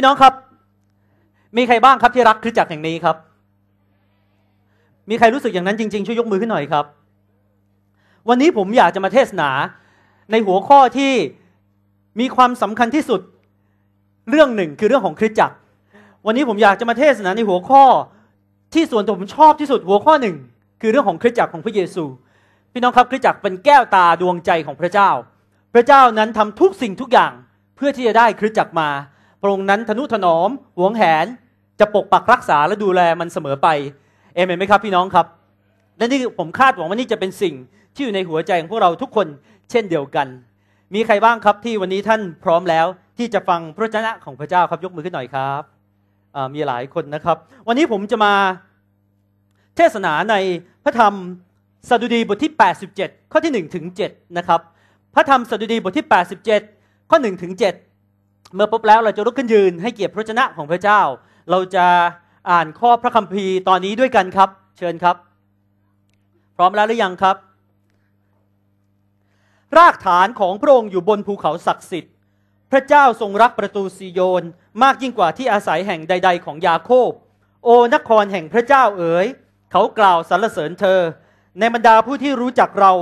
พี่น้องครับ มีใครบ้างครับที่รักคริสตจักรแห่งนี้ครับ มีใครรู้สึกอย่างนั้นจริงๆ ช่วยยกมือขึ้นหน่อยครับ วันนี้ผมอยากจะมาเทศนา ในหัวข้อที่มีความสำคัญที่สุดเรื่องหนึ่งคือเรื่องของคริสตจักร วันนี้ผมอยากจะมาเทศนาในหัวข้อที่ส่วนตัวผมชอบที่สุด หัวข้อหนึ่ง คือเรื่องของคริสตจักรของพระเยซู พี่น้องครับคริสตจักรเป็นแก้วตาดวงใจของพระเจ้า พระเจ้านั้นทำทุกสิ่งทุกอย่างเพื่อที่จะได้คริสตจักรมาพระองค์นั้น ทนุถนอมหวงแหนจะปกปักรักษาและดูแลมันเสมอไปเอเมนไหมครับ พี่น้องครับและนี่ผมคาดหวังว่านี่จะเป็นสิ่ง ที่อยู่ในหัวใจของพวกเราทุกคน เช่นเดียวกัน มีใครบ้างครับที่วันนี้ท่านพร้อมแล้วที่จะฟังพระเจ้าของพระเจ้าครับยกมือขึ้นหน่อยครับมีหลายคนนะครับ วันนี้ผมจะมาเทศนาในพระธรรมสดุดีบทที่ 87 ข้อที่1ถึง7นะครับพระธรรมสดุดีบทที่ 87 ข้อ1ถึง7เมื่อพบแล้วเราจะลุกขึ้นยืนให้เกียรติพระชนะของพระเจ้า เราจะอ่านข้อพระคัมภีร์ตอนนี้ด้วยกันครับ เชิญครับ พร้อมแล้วหรือยังครับ รากฐานของพระองค์อยู่บนภูเขาศักดิ์สิทธิ์ พระเจ้าทรงรักประตูซีโยนมากยิ่งกว่าที่อาศัยแห่งใดๆของยาโคบโอนครแห่งพระเจ้าเอ๋ยเขากล่าวสรรเสริญเธอ ในบรรดาผู้ที่รู้จักเรา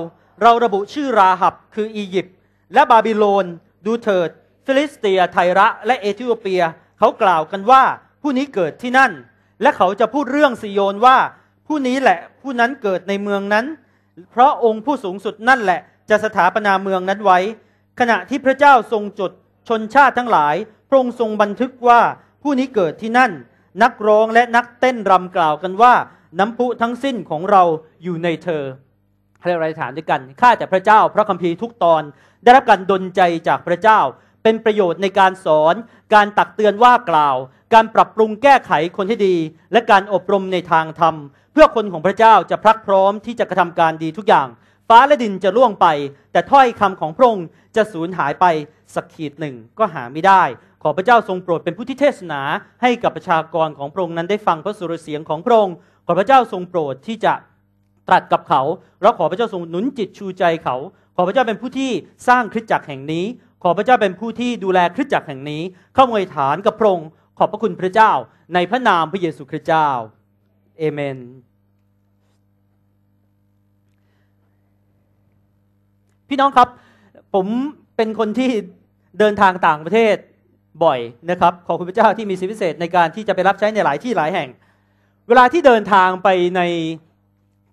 เราระบุชื่อราหับคืออียิปต์และบาบิโลนดูเถิดฟิลิสเตีย ไทระ และเอธิโอเปียเขากล่าวกันว่าผู้นี้เกิดที่นั่น และเขาจะพูดเรื่องซิโยนว่า ผู้นี้แหละผู้นั้นเกิดในเมืองนั้น เพราะองค์ผู้สูงสุดนั่นแหละจะสถาปนาเมืองนั้นไว้ ขณะที่พระเจ้าทรงจดชนชาติทั้งหลาย พระองค์ทรงบันทึกว่าผู้นี้เกิดที่นั่น นักร้องและนักเต้นรำกล่าวกันว่า น้ำพุทั้งสิ้นของเราอยู่ในเธอเรายอะไรฐานด้วยกัน ข้าแต่พระเจ้าพระคัมภีร์ทุกตอนได้รับการดลใจจากพระเจ้าเป็นประโยชน์ในการสอน การตักเตือนว่ากล่าว การปรับปรุงแก้ไขคนที่ดี และการอบรมในทางธรรม เพื่อคนของพระเจ้าจะพรักพร้อมที่จะกระทำการดีทุกอย่าง ฟ้าและดินจะล่วงไป แต่ถ้อยคำของพระองค์จะสูญหายไปสักขีดหนึ่งก็หาไม่ได้ ขอพระเจ้าทรงโปรดเป็นผู้ที่เทศนา ให้กับประชากรของพระองค์นั้นได้ฟังพระสุรเสียงของพระองค์ขอพระเจ้าทรงโปรดที่จะตรัสกับเขาเราขอพระเจ้าทรงหนุนจิตชูใจเขา ขอพระเจ้าเป็นผู้ที่สร้างคริสตจักรแห่งนี้ขอพระเจ้าเป็นผู้ที่ดูแลคริสตจักรแห่งนี้เข้ามวยฐานกับพระองค์ขอบพระคุณพระเจ้า ในพระนามพระเยซูคริสต์เจ้าเอเมน พี่น้องครับผมเป็นคนที่เดินทางต่างประเทศบ่อยนะครับ ขอบคุณพระเจ้าที่มีสิทธิพิเศษในการที่จะไปรับใช้ในหลายที่หลายแห่ง เวลาที่เดินทางไปใน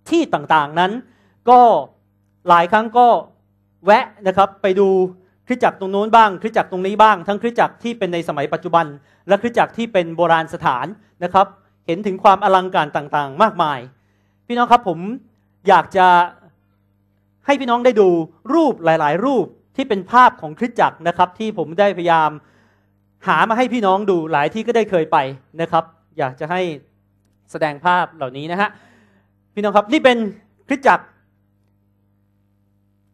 ที่ต่างๆนั้น ก็หลายครั้งก็แวะนะครับไปดูคริสจักรตรงโน้นบ้างคริสจักรตรงนี้บ้างทั้งคริสจักรที่เป็นในสมัยปัจจุบัน และคริสจักรที่เป็นโบราณสถานนะครับ เห็นถึงความอลังการต่างๆ มากมาย พี่น้องครับผมอยากจะให้พี่น้องได้ดูรูปหลาย ๆ รูปที่เป็นภาพของคริสจักรนะครับ ที่ผมได้พยายามหามาให้พี่น้องดูหลายที่ก็ได้เคยไปนะครับ อยากจะให้แสดงภาพเหล่านี้นะฮะพี่น้องครับนี่เป็นคริสจักร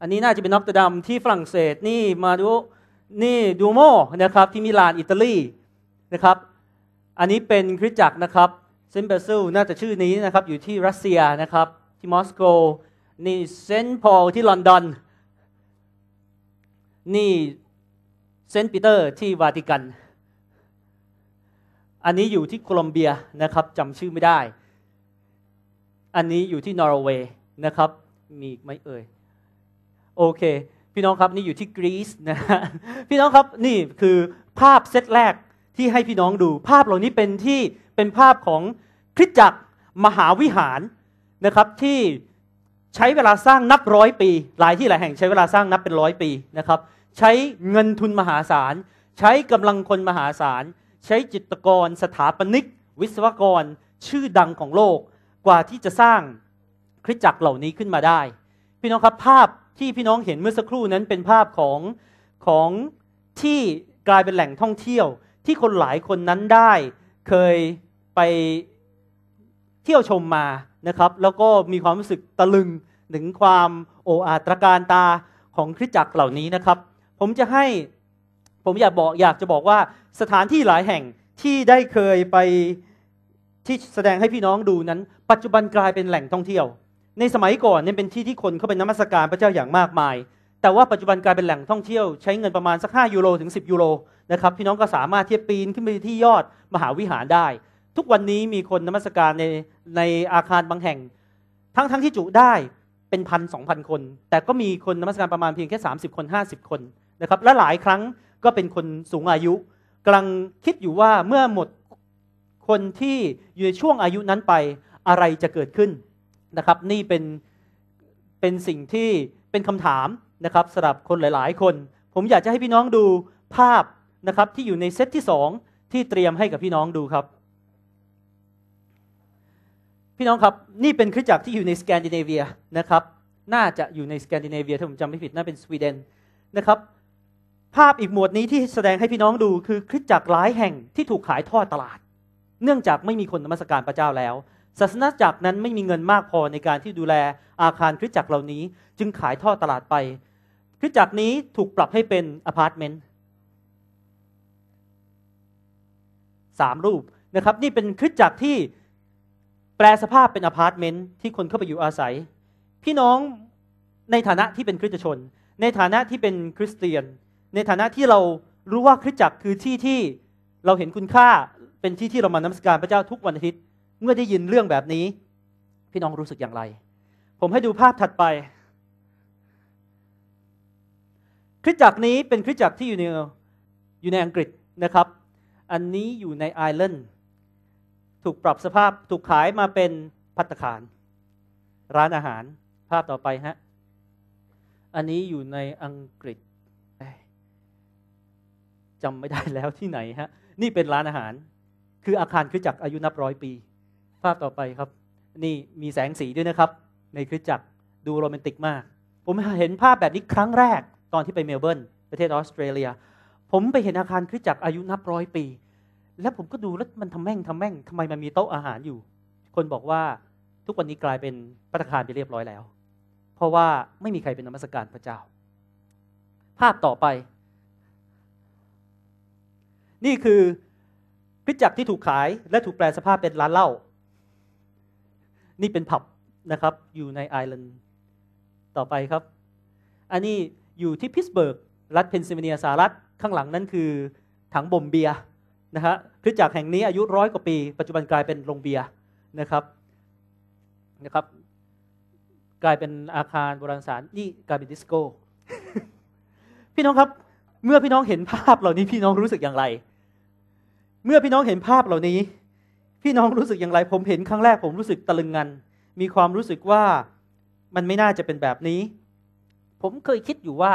อันนี้น่าจะเป็นนอตเตดัมที่ฝรั่งเศส นี่มาดูนี่ดูโมนะครับ ที่มิลานอิตาลีนะครับ อันนี้เป็นคริสตจักรนะครับเซนเบซิลน่าจะชื่อนี้นะครับอยู่ที่รัสเซียนะครับ ที่มอสโก นี่เซนต์พอลที่ลอนดอน นี่เซนต์ปีเตอร์ที่วาติกัน อันนี้อยู่ที่โคลอมเบียนะครับจำชื่อไม่ได้ อันนี้อยู่ที่นอร์เวย์นะครับ มีไหมเอ่ยโอเค พี่น้องครับนี่อยู่ที่กรีซนะฮะพี่น้องครับนี่คือภาพเซตแรกที่ให้พี่น้องดู ภาพเหล่านี้เป็นที่เป็นภาพของคริสตจักรมหาวิหารนะครับ ที่ใช้เวลาสร้างนับร้อยปี หลายที่หลายแห่งใช้เวลาสร้างนับเป็นร้อยปีนะครับ ใช้เงินทุนมหาศาลใช้กำลังคนมหาศาลใช้จิตกรสถาปนิกวิศวกร ชื่อดังของโลกกว่าที่จะสร้างคริสตจักรเหล่านี้ขึ้นมาได้ พี่น้องครับภาพที่พี่น้องเห็นเมื่อสักครู่นั้นเป็นภาพของของที่กลายเป็นแหล่งท่องเที่ยว ที่คนหลายคนนั้นได้เคยไปเที่ยวชมมานะครับ แล้วก็มีความรู้สึกตะลึงถึงความโอ้อาตรการตาของคริสตจักรเหล่านี้นะครับ ผมจะให้ผมอยากบอกอยากจะบอกว่าสถานที่หลายแห่งที่ได้เคยไปที่แสดงให้พี่น้องดูนั้น ปัจจุบันกลายเป็นแหล่งท่องเที่ยวในสมัยก่อนเนี่ยเป็นที่ที่คนเข้าไปนมัสการพระเจ้าอย่างมากมาย แต่ว่าปัจจุบันกลายเป็นแหล่งท่องเที่ยวใช้เงินประมาณสัก 5 ยูโรถึง 10 ยูโรนะครับพี่น้องก็สามารถเทียบปีนขึ้นไปที่ยอดมหาวิหารได้ ทุกวันนี้มีคนนมัสการในในอาคารบางแห่ง ทั้งทั้งที่จุได้เป็นพันสองพันคน แต่ก็มีคนนมัสการประมาณเพียงแค่ 30 คน 50 คนนะครับและหลายครั้งก็เป็นคนสูงอายุกำลังคิดอยู่ว่าเมื่อหมดคนที่อยู่ในช่วงอายุนั้นไปอะไรจะเกิดขึ้นนะครับนี่เป็นเป็นสิ่งที่เป็นคำถามนะครับสำหรับคนหลายๆ คน ผมอยากจะให้พี่น้องดูภาพนะครับที่อยู่ในเซตที่ 2 ที่เตรียมให้กับพี่น้องดูครับพี่น้องครับนี่เป็นคริสตจักรที่อยู่ในสแกนดิเนเวียนะครับน่าจะอยู่ในสแกนดิเนเวียถ้าผมจำไม่ผิด น่าเป็นสวีเดนนะครับภาพอีกหมวดนี้ที่แสดงให้พี่น้องดูคือคริสตจักรหลายแห่งที่ถูกขายทอดตลาด เนื่องจากไม่มีคนนมัสการพระเจ้าแล้วศาสนาจักรนั้นไม่มีเงินมากพอในการที่ดูแลอาคารคริสตจักรเหล่านี้จึงขายท่อตลาดไปคริสตจักรนี้ถูกปรับให้เป็นอพาร์ตเมนต์สามรูปนะครับนี่เป็นคริสตจักรที่แปลสภาพเป็นอพาร์ตเมนต์ที่คนเข้าไปอยู่อาศัย พี่น้องในฐานะที่เป็นคริสตชนในฐานะที่เป็นคริสเตียน ในฐานะที่เรารู้ว่าคริสตจักรคือที่ที่เราเห็นคุณค่าเป็นที่ที่เรามานมัสการพระเจ้าทุกวันอาทิตย์เมื่อได้ยินเรื่องแบบนี้ พี่น้องรู้สึกอย่างไร ผมให้ดูภาพถัดไป คริสตจักรนี้เป็นคริสตจักรที่อยู่ในอยู่ในอังกฤษนะครับ อันนี้อยู่ในไอร์แลนด์ถูกปรับสภาพถูกขายมาเป็นพัตคาร ร้านอาหารภาพต่อไปฮะ อันนี้อยู่ในอังกฤษจำไม่ได้แล้วที่ไหนฮะนี่เป็นร้านอาหาร คืออาคารคริสจักรอายุนับร้อยปีภาพต่อไปครับ นี่มีแสงสีด้วยนะครับ ในคริสจักรดูโรแมนติกมาก ผมเห็นภาพแบบนี้ครั้งแรก ตอนที่ไปเมลเบิร์นประเทศออสเตรเลีย ผมไปเห็นอาคารคริสจักรอายุนับร้อยปี แล้วผมก็ดูแล้วมันทำแม่งทำแม่งทำไมมันมีโต๊ะอาหารอยู่ คนบอกว่าทุกวันนี้กลายเป็นพัตคารไปเรียบร้อยแล้ว เพราะว่าไม่มีใครเป็นนมัสการพระเจ้า ภาพต่อไป นี่คือคริสจักรที่ถูกขาย และถูกแปลสภาพเป็นร้านเหล้านี่เป็นผับนะครับ อยู่ในไอร์แลนด์ ต่อไปครับอันนี้อยู่ที่พิสเบิร์กรัฐเพนซิลเวเนียสหรัฐข้างหลังนั้นคือ ถังบ่มเบียนะฮะคริสตจักรแห่งนี้อายุร้อยกว่าปี ปัจจุบันกลายเป็นโรงเบียนะครับนะครับ กลายเป็นอาคารโบราณสถานนี่กลายเป็นดิสโก้พี่น้องครับเมื่อพี่น้องเห็นภาพเหล่านี้พี่น้องรู้สึกอย่างไร เมื่อพี่น้องเห็นภาพเหล่านี้พี่น้องรู้สึกอย่างไรผมเห็นครั้งแรกผมรู้สึกตะลึงงันมีความรู้สึกว่ามันไม่น่าจะเป็นแบบนี้ ผมเคยคิดอยู่ว่า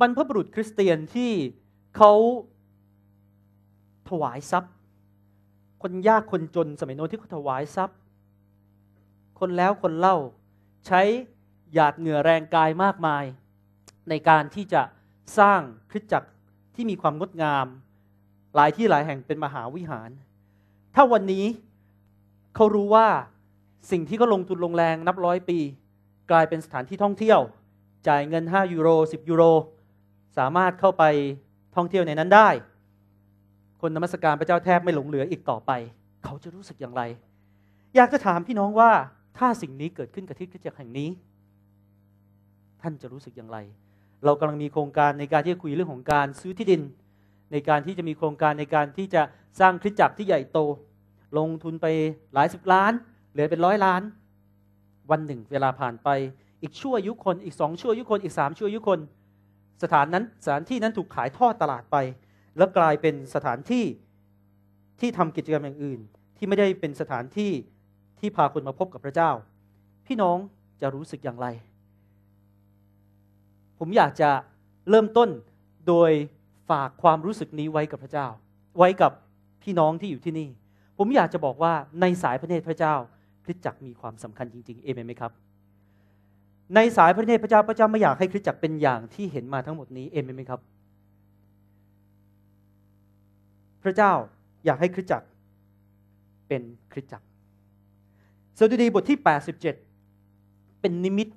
บรรพบุรุษคริสเตียนที่เขาถวายทรัพย์ คนยากคนจนสมัยโน้นที่เขาถวายทรัพย์ คนแล้วคนเล่าใช้หยาดเหงื่อแรงกายมากมาย ในการที่จะสร้างคริสตจักรที่มีความงดงามหลายที่หลายแห่งเป็นมหาวิหาร ถ้าวันนี้เขารู้ว่าสิ่งที่เขาลงทุนลงแรงนับร้อยปี กลายเป็นสถานที่ท่องเที่ยว จ่ายเงิน5ยูโร10ยูโร สามารถเข้าไปท่องเที่ยวในนั้นได้ คนนมัสการพระเจ้าแทบไม่หลงเหลืออีกต่อไป เขาจะรู้สึกอย่างไร อยากจะถามพี่น้องว่าถ้าสิ่งนี้เกิดขึ้นกับที่คริสตจักรแห่งนี้ ท่านจะรู้สึกอย่างไร เรากำลังมีโครงการในการที่จะคุยเรื่องของการซื้อที่ดินในการที่จะมีโครงการในการที่จะสร้างคริสจักรที่ใหญ่โตลงทุนไปหลายสิบล้าน เหลือเป็นร้อยล้าน วันหนึ่งเวลาผ่านไป อีกชั่วยุคนอีกสองชั่วยุคนอีกสามชั่วยุคน สถานนั้นสถานที่นั้นถูกขายทอดตลาดไป แล้วกลายเป็นสถานที่ที่ทำกิจกรรมอย่างอื่น ที่ไม่ได้เป็นสถานที่ที่พาคนมาพบกับพระเจ้า พี่น้องจะรู้สึกอย่างไร ผมอยากจะเริ่มต้นโดยฝากความรู้สึกนี้ไว้กับพระเจ้า ไว้กับพี่น้องที่อยู่ที่นี่ ผมอยากจะบอกว่าในสายพระเนตรพระเจ้าคริสตจักรมีความสำคัญจริงๆเอเมนไหมครับ ในสายพระเนตรพระเจ้าพระเจ้าไม่อยากให้คริสตจักรเป็นอย่างที่เห็นมาทั้งหมดนี้เอเมนไหมครับ พระเจ้าอยากให้คริสตจักรเป็นคริสตจักรสดุดีบทที่ 87 เป็นนิมิต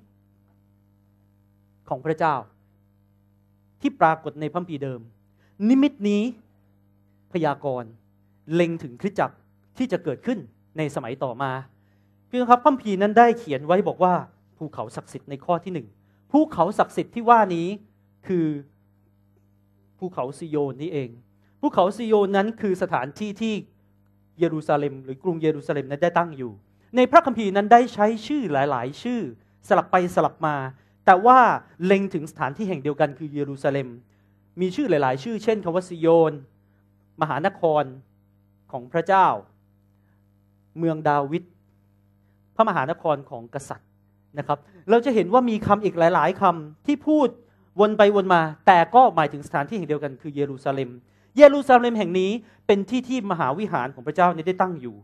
ของพระเจ้า ที่ปรากฏในพัมพีเดิมนิมิตนี้พยากรณ์เล็งถึงคริสจักรที่จะเกิดขึ้นในสมัยต่อมาพี่น้องครับพระพีนั้นได้เขียนไว้บอกว่าภูเขาศักดิ์สิทธิ์ในข้อที่หนึ่งภูเขาศักดิ์สิทธิ์ที่ว่านี้คือภูเขาซิโยนนี้เองภูเขาซิโยนนั้นคือสถานที่ที่เยรูซาเล็ม หรือกรุงเยรูซาเล็มนั้นได้ตั้งอยู่ ในพระคัมภีร์นั้นได้ใช้ชื่อหลาย ๆ ชื่อ สลับไปสลับมา แต่ว่าเล็งถึงสถานที่แห่งเดียวกันคือเยรูซาเล็มมีชื่อหลาย ๆ ชื่อ เช่นคำว่าซิโยน มหานครของพระเจ้า เมืองดาวิดพระมหานครของกษัตริย์นะครับ เราจะเห็นว่ามีคำอีกหลาย ๆคำที่พูดวนไปวนมา แต่ก็หมายถึงสถานที่แห่งเดียวกันคือเยรูซาเล็ม เยรูซาเล็มแห่งนี้เป็นที่ที่มหาวิหารของพระเจ้าได้ตั้งอยู่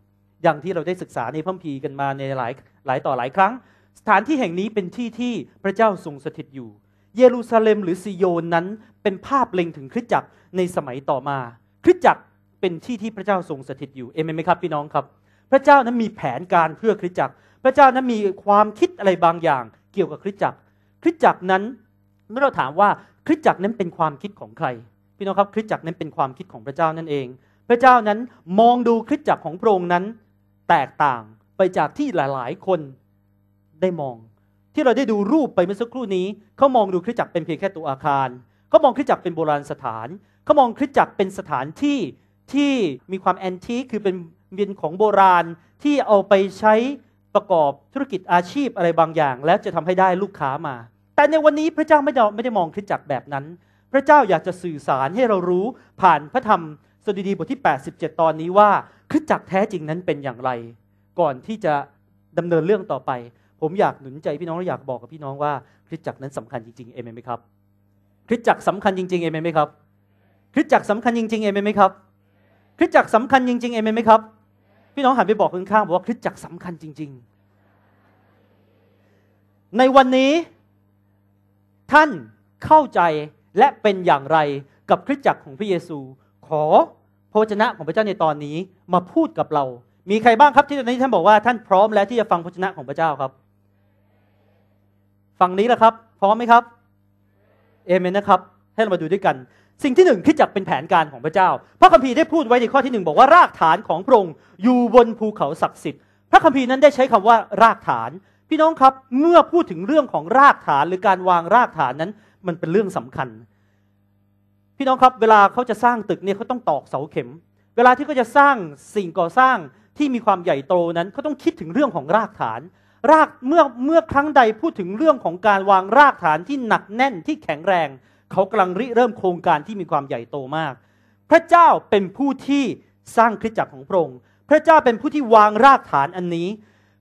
อย่างที่เราได้ศึกษาในพัมพีกันมาในหลายหลายต่อหลายครั้ง สถานที่แห่งนี้เป็นที่ที่พระเจ้าทรงสถิตอยู่เยรูซาเล็ม หรือซิโยนนั้นเป็นภาพเล็งถึงคริสตจักรในสมัยต่อมา คริสตจักรเป็นที่ที่พระเจ้าทรงสถิตอยู่เอเมนไหมครับ พี่น้องครับพระเจ้านั้นมีแผนการเพื่อคริสตจักร พระเจ้านั้นมีความคิดอะไรบางอย่างเกี่ยวกับคริสตจักรคริสตจักรนั้น เมื่อเราถามว่าคริสตจักรนั้นเป็นความคิดของใครพี่น้องครับคริสตจักรนั้นเป็นความคิดของพระเจ้านั่นเอง พระเจ้านั้นมองดูคริสตจักรของพระองค์นั้น แตกต่างไปจากที่หลายๆ คนได้มองที่เราได้ดูรูปไปเมื่อสักครู่นี้เขามองดูคริสจักรเป็นเพียงแค่ตัวอาคารเขามองคริสจักรเป็นโบราณสถานเขามองคริสจักรเป็นสถานที่ที่มีความแอนทีคคือเป็นเบียนของโบราณที่เอาไปใช้ประกอบธุรกิจอาชีพอะไรบางอย่าง แล้วจะทำให้ได้ลูกค้ามา แต่ในวันนี้พระเจ้าไม่ได้ไม่ได้มองคริสจักรแบบนั้น พระเจ้าอยากจะสื่อสารให้เรารู้ผ่านพระธรรมสดีดีบทที่ 87 ตอนนี้ว่าคริสจักรแท้จริงนั้นเป็นอย่างไร ก่อนที่จะดำเนินเรื่องต่อไปผม อยากหนุนใจพี่น้องและอยากบอกกับพี่น้องว่าคริสตจักรนั้นสำคัญจริง ๆเอเมนไหมครับคริสตจักรสาคัญจริง ๆเอเมนไหมครับคริสตจักรสาคัญจริง ๆเอเมนไหมครับคริสตจักรสาคัญจริงๆเอเมนไหมครับ พี่น้องหันไปบอกข้างๆบอกว่าคริสตจักรสาคัญจริง ๆ ในวันนี้ ท่านเข้าใจและเป็นอย่างไรกับคริสตจักรของพระเยซู ขอพระวจนะของพระเจ้าในตอนนี้มาพูดกับเรามีใครบ้างครับ ที่ตอนนี้ท่านบอกว่า ท่านพร้อมแล้วที่จะฟังพระวจนะของพระเจ้าครับฝั่งนี้แล้วครับพร้อมไหมครับเอเมนนะครับ ให้เรามาดูด้วยกันสิ่งที่หนึ่งคิดจักเป็นแผนการของพระเจ้า พระคัมภีร์ได้พูดไว้ในข้อที่หนึ่งบอกว่ารากฐานของพระองค์อยู่บนภูเขาศักดิ์สิทธิ์พระคัมภีร์นั้นได้ใช้คำว่ารากฐาน พี่น้องครับเมื่อพูดถึงเรื่องของรากฐานหรือการวางรากฐานนั้น มันเป็นเรื่องสำคัญ พี่น้องครับเวลาเขาจะสร้างตึกเนี่ยเขาต้องตอกเสาเข็ม เวลาที่เขาจะสร้างสิ่งก่อสร้างที่มีความใหญ่โตนั้นเขาต้องคิดถึงเรื่องของรากฐานรากเมื่อเมื่อครั้งใดพูดถึงเรื่องของการวางรากฐานที่หนักแน่นที่แข็งแรง เขากำลังริเริ่มโครงการที่มีความใหญ่โตมาก พระเจ้าเป็นผู้ที่สร้างคริสตจักรของพระองค์พระเจ้าเป็นผู้ที่วางรากฐานอันนี้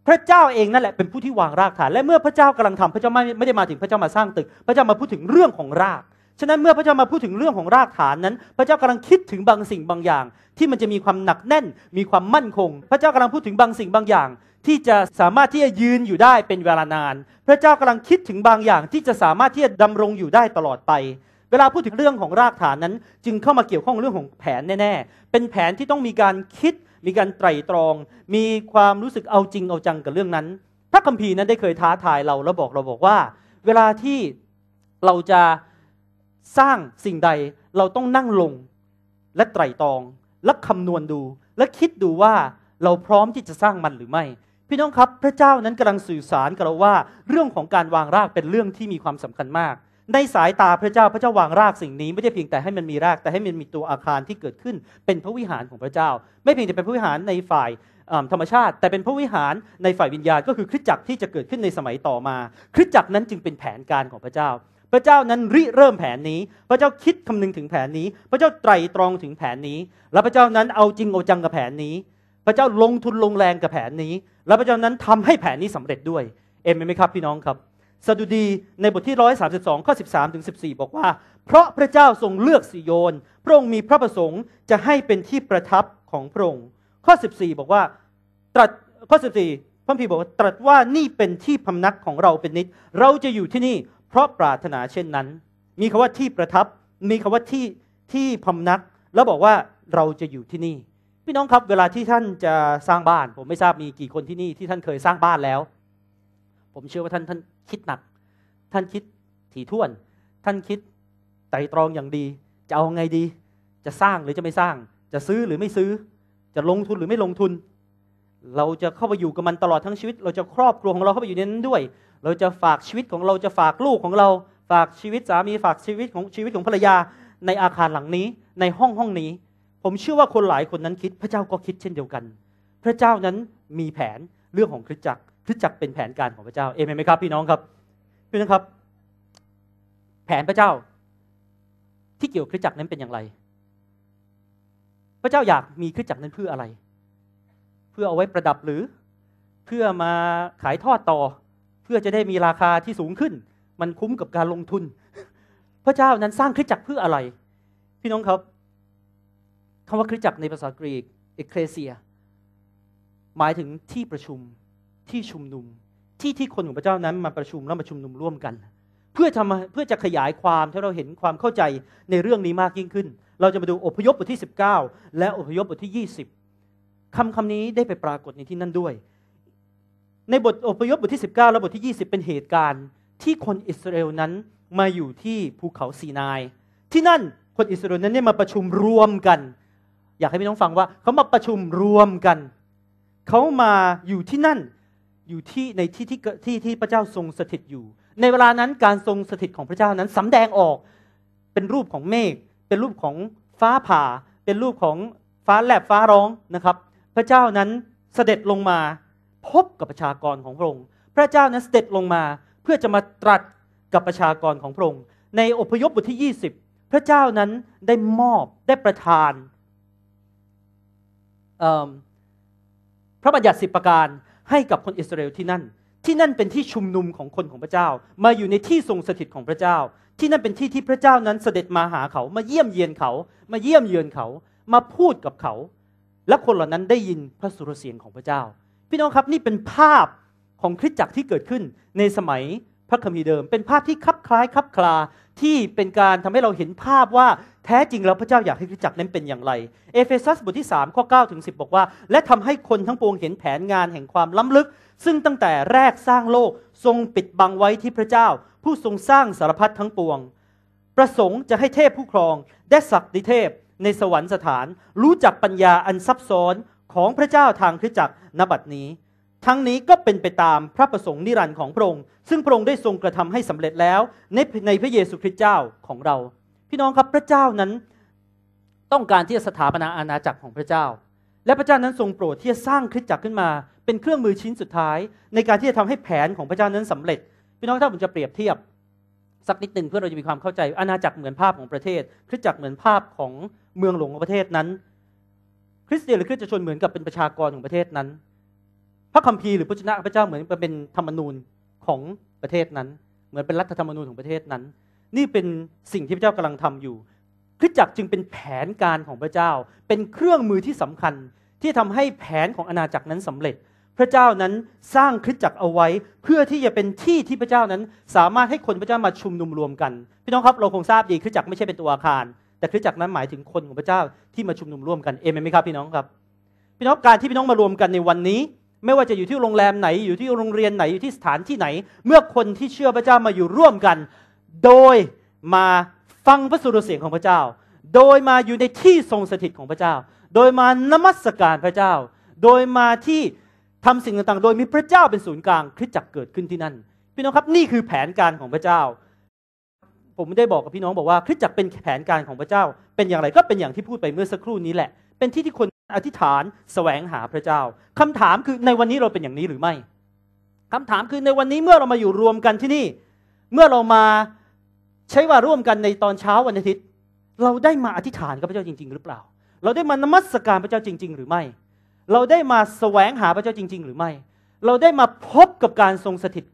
พระเจ้าเองนั่นแหละเป็นผู้ที่วางรากฐาน และเมื่อพระเจ้ากำลังทำพระเจ้าไม่ไม่ได้มาถึงพระเจ้ามาสร้างตึก พระเจ้ามาพูดถึงเรื่องของรากฉะนั้นเมื่อพระเจ้ามาพูดถึงเรื่องของรากฐานนั้น พระเจ้ากำลังคิดถึงบางสิ่งบางอย่าง ที่มันจะมีความหนักแน่นมีความมั่นคง พระเจ้ากำลังพูดถึงบางสิ่งบางอย่างที่จะสามารถที่จะยืนอยู่ได้เป็นเวลานาน พระเจ้ากำลังคิดถึงบางอย่างที่จะสามารถที่จะดำรงอยู่ได้ตลอดไป เวลาพูดถึงเรื่องของรากฐานนั้น จึงเข้ามาเกี่ยวข้องเรื่องของแผนแน่ๆเป็นแผนที่ต้องมีการคิด มีการไตร่ตรอง มีความรู้สึกเอาจริงเอาจังกับเรื่องนั้นพระคัมภีร์นั้นได้เคยท้าทายเราแล้วบอกเราบอกว่า เวลาที่เราจะสร้างสิ่งใดเราต้องนั่งลงและไตร่ตรองและคำนวณดู และคิดดูว่าเราพร้อมที่จะสร้างมันหรือไม่พี่น้องครับพระเจ้านั้นกำลังสื่อสารกับเราว่า เรื่องของการวางรากเป็นเรื่องที่มีความสำคัญมาก ในสายตาพระเจ้าพระเจ้าวางรากสิ่งนี้ไม่ได้เพียงแต่ให้มันมีราก แต่ให้มันมีตัวอาคารที่เกิดขึ้น เป็นพระวิหารของพระเจ้า ไม่เพียงแต่เป็นพระวิหารในฝ่ายธรรมชาติ แต่เป็นพระวิหารในฝ่ายวิญญาณก็คือคริสตจักรที่จะเกิดขึ้นในสมัยต่อมา คริสตจักรนั้นจึงเป็นแผนการของพระเจ้า พระเจ้านั้นริเริ่มแผนนี้ พระเจ้าคิดคำนึงถึงแผนนี้ พระเจ้าไตรตรองถึงแผนนี้ และพระเจ้านั้นเอาจริงเอาจังกับแผนนี้ระเจ้าลงทุนลงแรงกับแผนนี้ และพระเจ้านั้นทำให้แผนนี้สำเร็จด้วย เอเมนไหมครับ พี่น้องครับสดุดีในบทที่132ข้อ13ถึง14 บอกว่า เพราะพระเจ้าทรงเลือกสิโยนพระองค์มีพระประสงค์ จะให้เป็นที่ประทับของพระองค์ ข้อ14บอกว่า ตรัสข้อ 14พระพีบอกว่าตรัสว่านี่เป็นที่พำนักของเราเป็นนิด เราจะอยู่ที่นี่ เพราะปรารถนาเช่นนั้น มีคำว่าที่ประทับ มีคำว่าที่ที่พำนัก แล้วบอกว่าเราจะอยู่ที่นี่พี่น้องครับเวลาที่ท่านจะสร้างบ้าน ผมไม่ทราบมีกี่คนที่นี่ที่ท่านเคยสร้างบ้านแล้ว ผมเชื่อว่าท่านท่านคิดหนัก ท่านคิดถี่ถ้วนท่านคิดไตรตรองอย่างดี จะเอาไงดี จะสร้างหรือจะไม่สร้าง จะซื้อหรือไม่ซื้อ จะลงทุนหรือไม่ลงทุน เราจะเข้าไปอยู่กับมันตลอดทั้งชีวิต เราจะครอบครัวของเราเข้าไปอยู่ในนั้นด้วย เราจะฝากชีวิตของเราจะฝากลูกของเราฝากชีวิตสามีฝากชีวิตของชีวิตของภรรยาในอาคารหลังนี้ ในห้องห้องนี้ผมเชื่อว่าคนหลายคนนั้นคิด พระเจ้าก็คิดเช่นเดียวกัน พระเจ้านั้นมีแผนเรื่องของคริสตจักรคริสตจักรเป็นแผนการของพระเจ้าเอเมนไหมครับพี่น้องครับพี่น้องครับ แผนพระเจ้าที่เกี่ยวคริสตจักรนั้นเป็นอย่างไร พระเจ้าอยากมีคริสตจักรนั้นเพื่ออะไร เพื่อเอาไว้ประดับหรือ เพื่อมาขายทอดต่อเพื่อจะได้มีราคาที่สูงขึ้น มันคุ้มกับการลงทุน พระเจ้านั้นสร้างคริสตจักรเพื่ออะไร พี่น้องครับคำว่าคริสตจักรในภาษากรีกเอเคลเซีย หมายถึงที่ประชุมที่ชุมนุม ที่ที่คนของพระเจ้านั้นมาประชุมแล้วมาชุมนุมร่วมกัน เพื่อทำเพื่อจะขยายความให้เราเห็นความเข้าใจในเรื่องนี้มากยิ่งขึ้น เราจะมาดูอพยพบทที่19และอพยพบทที่20คำคำนี้ได้ไปปรากฏในที่นั่นด้วย ในบทอพยพบทที่ 19 และบทที่20เป็นเหตุการณ์ ที่คนอิสราเอลนั้นมาอยู่ที่ภูเขาสีนายที่นั่นคนอิสราเอลนั้นได้มาประชุมรวมกันอยากให้พี่น้องฟังว่าเขามาประชุมรวมกัน เขามาอยู่ที่นั่นอยู่ที่ในที่ที่ที่ที่พระเจ้าทรงสถิตอยู่ ในเวลานั้นการทรงสถิตของพระเจ้านั้นสาแดงออก เป็นรูปของเมฆ เป็นรูปของฟ้าผ่า เป็นรูปของฟ้าแลบฟ้าร้องนะครับ พระเจ้านั้นเสด็จลงมา พบกับประชากรของพระองค์พระเจ้านั้นเสด็จลงมา เพื่อจะมาตรัสกับประชากรของพระองค์ในอพยพบทที่20พระเจ้านั้นได้มอบได้ประทานพระบัญญัติสิบประการให้กับคนอิสราเอลที่นั่น ที่นั่นเป็นที่ชุมนุมของคนของพระเจ้า มาอยู่ในที่ทรงสถิตของพระเจ้า ที่นั่นเป็นที่ที่พระเจ้านั้นเสด็จมาหาเขา มาเยี่ยมเยียนเขา มาเยี่ยมเยือนเขามาพูดกับเขา และคนเหล่านั้นได้ยินพระสุรเสียงของพระเจ้า พี่น้องครับนี่เป็นภาพของคริสตจักรที่เกิดขึ้น ในสมัยพระคัมภีร์เดิม เป็นภาพที่คับคล้ายคับคลาที่เป็นการทำให้เราเห็นภาพว่าแท้จริงแล้ว พระเจ้าอยากให้คริสตจักรนั้นเป็นอย่างไร เอเฟซัสบทที่3ข้อ9ถึง10 บอกว่า และทำให้คนทั้งปวงเห็นแผนงานแห่งความล้ำลึก ซึ่งตั้งแต่แรกสร้างโลกทรงปิดบังไว้ที่พระเจ้า ผู้ทรงสร้างสารพัดทั้งปวง ประสงค์จะให้เทพผู้ครอง ได้ศักดิเทพในสวรรค์สถาน รู้จักปัญญาอันซับซ้อนของพระเจ้าทางคริสตจักรนบัดนี้ทั้งนี้ก็เป็นไปตามพระประสงค์นิรันดร์ของพระองค์ ซึ่งพระองค์ได้ทรงกระทำให้สำเร็จแล้วในในพระเยซูคริสต์เจ้าของเรา พี่น้องครับพระเจ้านั้นต้องการที่จะสถาปนาอาณาจักรของพระเจ้า และพระเจ้านั้นทรงโปรดที่จะสร้างคริสตจักรขึ้นมา เป็นเครื่องมือชิ้นสุดท้าย ในการที่จะทำให้แผนของพระเจ้านั้นสำเร็จ พี่น้องถ้าผมจะเปรียบเทียบ สักนิดหนึ่งเพื่อเราจะมีความเข้าใจอาณาจักรเหมือนภาพของประเทศ คริสตจักรเหมือนภาพของเมืองหลวงของประเทศนั้น คริสเตียนหรือคริสตชนเหมือนกับเป็นประชากรของประเทศนั้นพระคัมภีร์หรือพระชนะพระเจ้าเหมือนเป็นธรรมนูญของประเทศนั้นเหมือนเป็นรัฐธรรมนูญของประเทศนั้น นี่เป็นสิ่งที่พระเจ้ากำลังทำอยู่คริสตจักรจึงเป็นแผนการของพระเจ้าเป็นเครื่องมือที่สำคัญที่ทำให้แผนของอาณาจักรนั้นสำเร็จ พระเจ้านั้นสร้างคริสตจักรเอาไว้เพื่อที่จะเป็นที่ที่พระเจ้านั้นสามารถให้คนพระเจ้ามาชุมนุมรวมกัน พี่น้องครับเราคงทราบดีคริสตจักรไม่ใช่เป็นตัวอาคาร แต่คริสตจักรนั้นหมายถึงคนของพระเจ้าที่มาชุมนุมร่วมกันเอเมนไหมครับพี่น้องครับพี่น้องการที่พี่น้องมารวมกันในวันนี้ไม่ว่าจะอยู่ที่โรงแรมไหนอยู่ที่โรงเรียนไหนอยู่ที่สถานที่ไหน เมื่อคนที่เชื่อพระเจ้ามาอยู่ร่วมกัน โดยมาฟังพระสุรเสียงของพระเจ้า โดยมาอยู่ในที่ทรงสถิตของพระเจ้า โดยมานมัสการพระเจ้า โดยมาที่ทำสิ่งต่าง ๆ โดยมีพระเจ้าเป็นศูนย์กลาง คริสตจักรเกิดขึ้นที่นั่นพี่น้องครับนี่คือแผนการของพระเจ้า ผมได้บอกกับพี่น้องบอกว่าคริสตจักรเป็นแผนการของพระเจ้า เป็นอย่างไรก็เป็นอย่างที่พูดไปเมื่อสักครู่นี้แหละเป็นที่ที่คนอธิษฐานสแสวงหาพระเจ้า คำถามคือในวันนี้เราเป็นอย่างนี้หรือไม่ คำถามคือในวันนี้เมื่อเรามาอยู่รวมกันที่นี่ เมื่อเรามาใช้ว่าร่วมกันในตอนเช้าวันอาทิตย์ เราได้มาอธิษฐานกับพระเจ้าจริงๆ หรือเปล่า เราได้มานมัสการพระเจ้าจริง ๆ หรือไม่ เราได้มาสแสวงหาพระเจ้าจริง ๆ หรือไม่ เราได้มาพบกับการทรงสถิต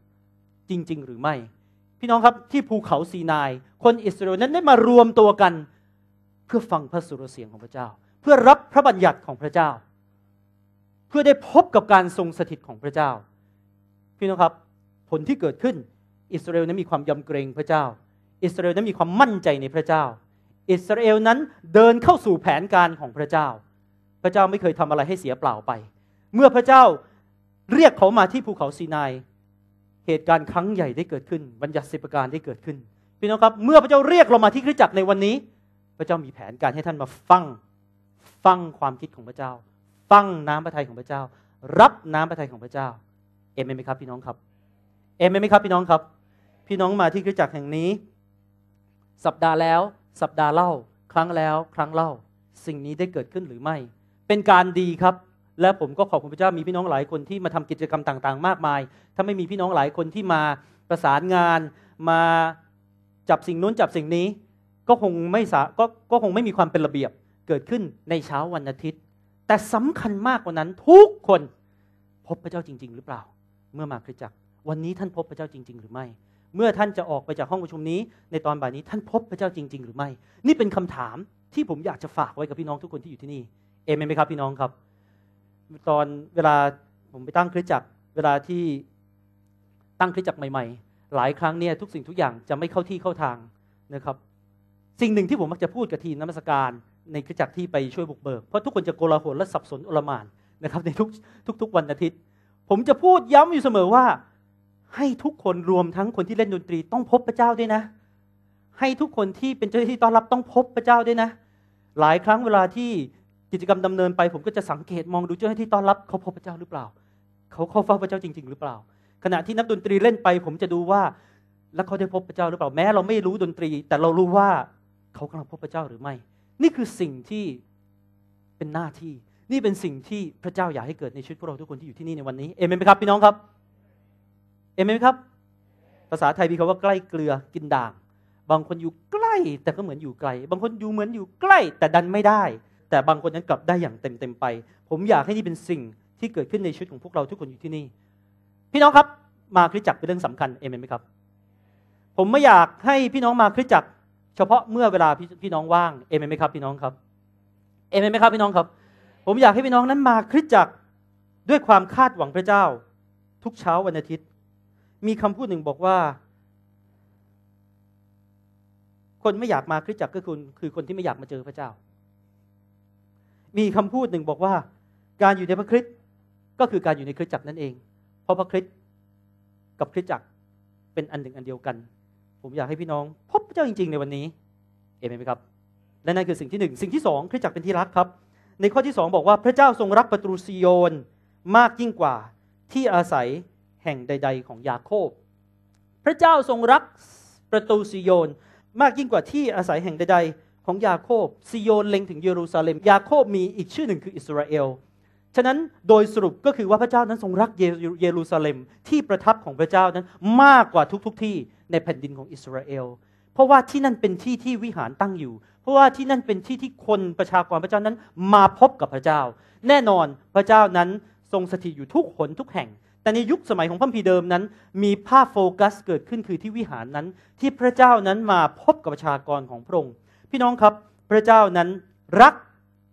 จริงๆ หรือไม่ พี่น้องครับ ที่ภูเขาซีนายคนอิสราเอลนั้นได้มารวมตัวกันเพื่อฟังพระสุรเสียงของพระเจ้าพื่อรับพระบัญญัติของพระเจ้า เพื่อได้พบกับการทรงสถิตของพระเจ้า พี่น้องครับผลที่เกิดขึ้น อิสราเอลนั้นมีความยำเกรงพระเจ้า อิสราเอลนั้นมีความมั่นใจในพระเจ้า อิสราเอลนั้นเดินเข้าสู่แผนการของพระเจ้า พระเจ้าไม่เคยทำอะไรให้เสียเปล่าไป เมื่อพระเจ้าเรียกเขามาที่ภูเขาซีนายเหตุการณ์ครั้งใหญ่ได้เกิดขึ้น บัญญัติสิบประการได้เกิดขึ้นพี่น้องครับเมื่อพระเจ้าเรียกเรามาที่คริสตจักรในวันนี้ พระเจ้ามีแผนการให้ท่านมาฟังฟังความคิดของพระเจ้า ฟังน้ำพระทัยของพระเจ้า รับน้ำพระทัยของพระเจ้า เอเมนไหมครับ พี่น้องครับ เอเมนไหมครับ พี่น้องครับ พี่น้องมาที่คริสตจักรแห่งนี้ สัปดาห์แล้วสัปดาห์เล่าครั้งแล้วครั้งเล่าสิ่งนี้ได้เกิดขึ้นหรือไม่ เป็นการดีครับ และผมก็ขอบคุณพระเจ้า มีพี่น้องหลายคนที่มาทำกิจกรรมต่าง ๆ มากมาย ถ้าไม่มีพี่น้องหลายคนที่มาประสานงานมาจับสิ่งนู้นจับสิ่งนี้ ก็คงไม่สะก็ก็คงไม่มีความเป็นระเบียบเกิดขึ้นในเช้าวันอาทิตย์ แต่สำคัญมากกว่านั้นทุกคนพบพระเจ้าจริง ๆ หรือเปล่า เมื่อมาคริสจักร วันนี้ท่านพบพระเจ้าจริง ๆ หรือไม่ เมื่อท่านจะออกไปจากห้องประชุมนี้ ในตอนบ่ายนี้ท่านพบพระเจ้าจริง ๆ หรือไม่ นี่เป็นคำถามที่ผมอยากจะฝากไว้กับพี่น้องทุกคนที่อยู่ที่นี่เอเมนไหมครับ พี่น้องครับ ตอนเวลาผมไปตั้งคริสจักรเวลาที่ตั้งคริสจักรใหม่ ๆ หลายครั้งเนี่ยทุกสิ่งทุกอย่างจะไม่เข้าที่เข้าทางนะครับ สิ่งหนึ่งที่ผมมักจะพูดกับทีมนักมัสการในคริสตจักรที่ไปช่วยบุกเบิกเพราะทุกคนจะโกลาหลและสับสนอลมานนะครับ ในทุกทุกๆวันอาทิตย์ ผมจะพูดย้ำอยู่เสมอว่า ให้ทุกคนรวมทั้งคนที่เล่นดนตรีต้องพบพระเจ้าด้วยนะ ให้ทุกคนที่เป็นเจ้าที่ต้อนรับต้องพบพระเจ้าด้วยนะ หลายครั้งเวลาที่กิจกรรมดำเนินไป ผมก็จะสังเกตมองดูเจ้าหน้าที่ต้อนรับ เขาพบพระเจ้าหรือเปล่า เขาเข้าเฝ้าพระเจ้าจริง ๆ หรือเปล่า ขณะที่นักดนตรีเล่นไป ผมจะดูว่าแล้วเขาได้พบพระเจ้าหรือเปล่า แม้เราไม่รู้ดนตรี แต่เรารู้ว่าเขากำลังพบพระเจ้าหรือไม่นี่คือสิ่งที่เป็นหน้าที่ นี่เป็นสิ่งที่พระเจ้าอยากให้เกิดในชีวิตพวกเราทุกคนที่อยู่ที่นี่ในวันนี้ เอเมนไหมครับ พี่น้องครับ เอเมนไหมครับ ภาษาไทยมีคำว่าใกล้เกลือกินด่างบางคนอยู่ใกล้แต่ก็เหมือนอยู่ไกล บางคนอยู่เหมือนอยู่ใกล้ แต่ดันไม่ได้ แต่บางคนนั้นกลับได้อย่างเต็มเต็มไป ผมอยากให้นี่เป็นสิ่งที่เกิดขึ้นในชีวิตของพวกเราทุกคนอยู่ที่นี่ พี่น้องครับมาคริสจักรเป็นเรื่องสำคัญเอเมนไหมครับผมไม่อยากให้พี่น้องมาคริสจักรเฉพาะเมื่อเวลาพี่น้องว่างเอเมนไหมครับพี่น้องครับ เอเมนไหมครับพี่น้องครับ ผมอยากให้พี่น้องนั้น มาคริสตจักรด้วยความคาดหวังพระเจ้า ทุกเช้าวันอาทิตย์ มีคำพูดหนึ่งบอกว่า คนไม่อยากมาคริสตจักรก็คือคือคนที่ไม่อยากมาเจอพระเจ้า มีคำพูดหนึ่งบอกว่าการอยู่ในพระคริสต์ก็คือการอยู่ในคริสตจักรนั่นเอง เพราะพระคริสต์กับคริสตจักรเป็นอันหนึ่งอันเดียวกันผมอยากให้พี่น้องพบพระเจ้าจริงๆในวันนี้เอเมนไหมครับ และนั่นคือสิ่งที่หนึ่ง สิ่งที่สองคริสจักรเป็นที่รักครับ ในข้อที่สองบอกว่าพระเจ้าทรงรักประตูซิโยนมากยิ่งกว่าที่อาศัยแห่งใด ๆ ของยาโคบ พระเจ้าทรงรักประตูซิโยนมากยิ่งกว่าที่อาศัยแห่งใด ๆ ของยาโคบซิโยนเล็งถึงเยรูซาเล็ม ยาโคบมีอีกชื่อหนึ่งคือ อิสราเอลฉะนั้นโดยสรุปก็คือว่าพระเจ้านั้นทรงรักเยรูซาเล็มที่ประทับของพระเจ้านั้นมากกว่าทุกๆทที่ในแผ่นดินของอิสราเอลเพราะว่าที่นั่นเป็นที่ที่วิหารตั้งอยู่ เพราะว่าที่นั่นเป็นที่ที่คนประชากรพระเจ้านั้นมาพบกับพระเจ้า แน่นอนพระเจ้านั้นทรงสถิตอยู่ทุกหนทุกแห่ง แต่ในยุคสมัยของพระพีเดิมนั้น มีภาพโฟกัสเกิดขึ้นคือที่วิหารนั้น ที่พระเจ้านั้นมาพบกับประชากรของพระองค์พี่น้องครับพระเจ้านั้นรัก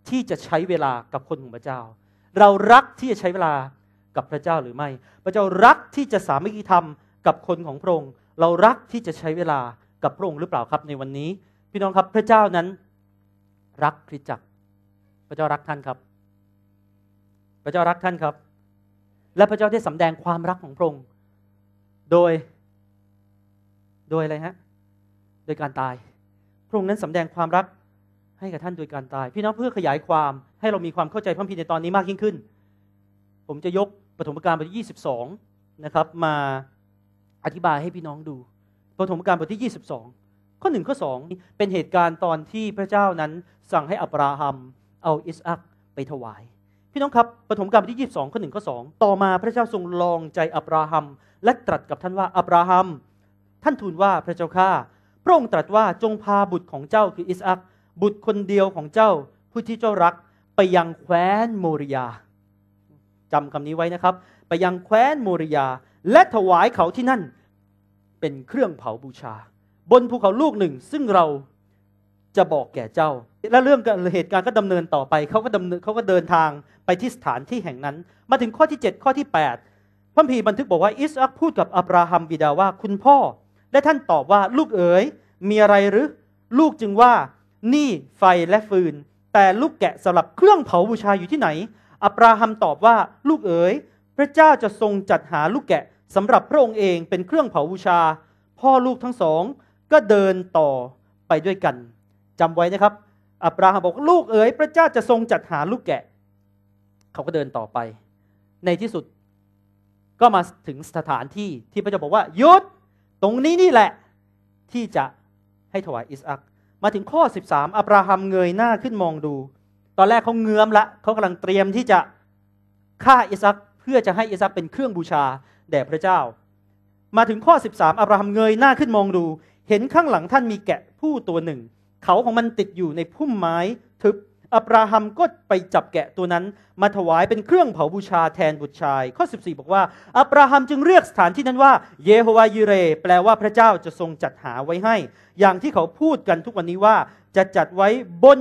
ที่จะใช้เวลากับคนของพระเจ้าเรารักที่จะใช้เวลากับพระเจ้าหรือไม่ พระเจ้ารักที่จะสามัคคีธรรม กับคนของพระองค์เรารักที่จะใช้เวลากับพระองค์หรือเปล่าครับในวันนี้ พี่น้องครับ พระเจ้านั้น รักคริสตจักรพระเจ้ารักท่านครับ พระเจ้ารักท่านครับ และพระเจ้าได้สาแดงความรักของพระองค์โดย โดยอะไรฮะโดยการตาย พระองค์นั้นสาแดงความรักให้กับท่านโดยการตาย พี่น้องเพื่อขยายความให้เรามีความเข้าใจพระพินในตอนนี้มากยิ่งขึ้น ผมจะยกปฐมกาลบทที่22นะครับมาอธิบายให้พี่น้องดูปฐมกาลบทที่ 22 ข้อ1ข้อ2เป็นเหตุการณ์ตอนที่พระเจ้านั้นสั่งให้อับราฮัมเอาอิสอักไปถวาย พี่น้องครับปฐมกาลบทที่ 22ข้อ1ข้อ2ต่อมาพระเจ้าทรงลองใจอับราฮัมและตรัสกับท่านว่าอับราฮัม ท่านทูลว่าพระเจ้าข้าพระองค์ตรัสว่าจงพาบุตรของเจ้าคืออิสอักบุตรคนเดียวของเจ้าผู้ที่เจ้ารักไปยังแคว้นโมริยา จำคำนี้ไว้นะครับ ไปยังแคว้นโมริยา และถวายเขาที่นั่น เป็นเครื่องเผาบูชา บนภูเขาลูกหนึ่งซึ่งเราจะบอกแก่เจ้า และเรื่องเหตุการณ์ก็ดำเนินต่อไปเขาก็ดำเนินเขาก็เดินทางไปที่สถานที่แห่งนั้น มาถึงข้อที่7ข้อที่8พระพีบันทึกบอกว่าอิสอักพูดกับอับราฮัมบิดาว่าคุณพ่อ และท่านตอบว่าลูกเอ๋ยมีอะไรหรือลูกจึงว่านี่ไฟและฟืน แต่ลูกแกะสำหรับเครื่องเผาบูชาอยู่ที่ไหน อับราฮัมตอบว่าลูกเอ๋ยพระเจ้าจะทรงจัดหาลูกแกะสำหรับพระองค์เองเป็นเครื่องเผาบูชา พ่อลูกทั้งสอง ก็เดินต่อไปด้วยกันจำไว้นะครับอับราฮัมบอกลูกเอ๋ย พระเจ้าจะทรงจัดหาลูกแกะ เขาก็เดินต่อไป ในที่สุด ก็มาถึงสถานที่ที่พระเจ้าบอกว่ายุดตรงนี้นี่แหละ ที่จะให้ถวายอิสอักมาถึงข้อ 13อับราฮัมเงยหน้าขึ้นมองดู ตอนแรกเขาเงื้อมละเขากำลังเตรียมที่จะฆ่าอิสักเพื่อจะให้อิสักเป็นเครื่องบูชาแด่พระเจ้า มาถึงข้อ13อับราฮัมเงยหน้าขึ้นมองดู เห็นข้างหลังท่านมีแกะผู้ตัวหนึ่ง เขาของมันติดอยู่ในพุ่มไม้ทึบอับราฮัมก็ไปจับแกะตัวนั้น มาถวายเป็นเครื่องเผาบูชาแทนบุตรชาย ข้อ 14 บอกว่า อับราฮัมจึงเรียกสถานที่นั้นว่า เยโฮวายิเร แปลว่าพระเจ้าจะทรงจัดหาไว้ให้ อย่างที่เขาพูดกันทุกวันนี้ว่าจะจัดไว้บน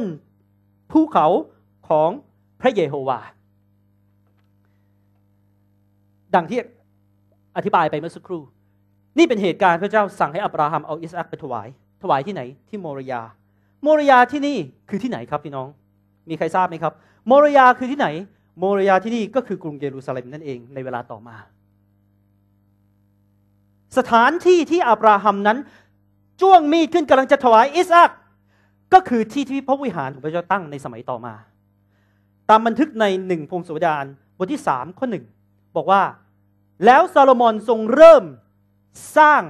ภูเขาของพระเยโฮวา ดังที่อธิบายไปเมื่อสักครู่ นี่เป็นเหตุการณ์พระเจ้าสั่งให้อับราฮัมเอาอิสอักไปถวาย ถวายที่ไหนที่โมริยา โมริยาที่นี่คือที่ไหนครับพี่น้องมีใครทราบไหมครับ โมริยาคือที่ไหน โมริยาที่นี่ก็คือกรุงเยรูซาเล็มนั่นเองในเวลาต่อมา สถานที่ที่อับราฮัมนั้นจ้วงมีดขึ้นกำลังจะถวายอิสอัก ก็คือที่ที่พระวิหารของพระเจ้าตั้งในสมัยต่อมา ตามบันทึกในหนึ่งพงศวดานบทที่สามข้อหนึ่งบอกว่า แล้วซาโลมอนทรงเริ่มสร้าง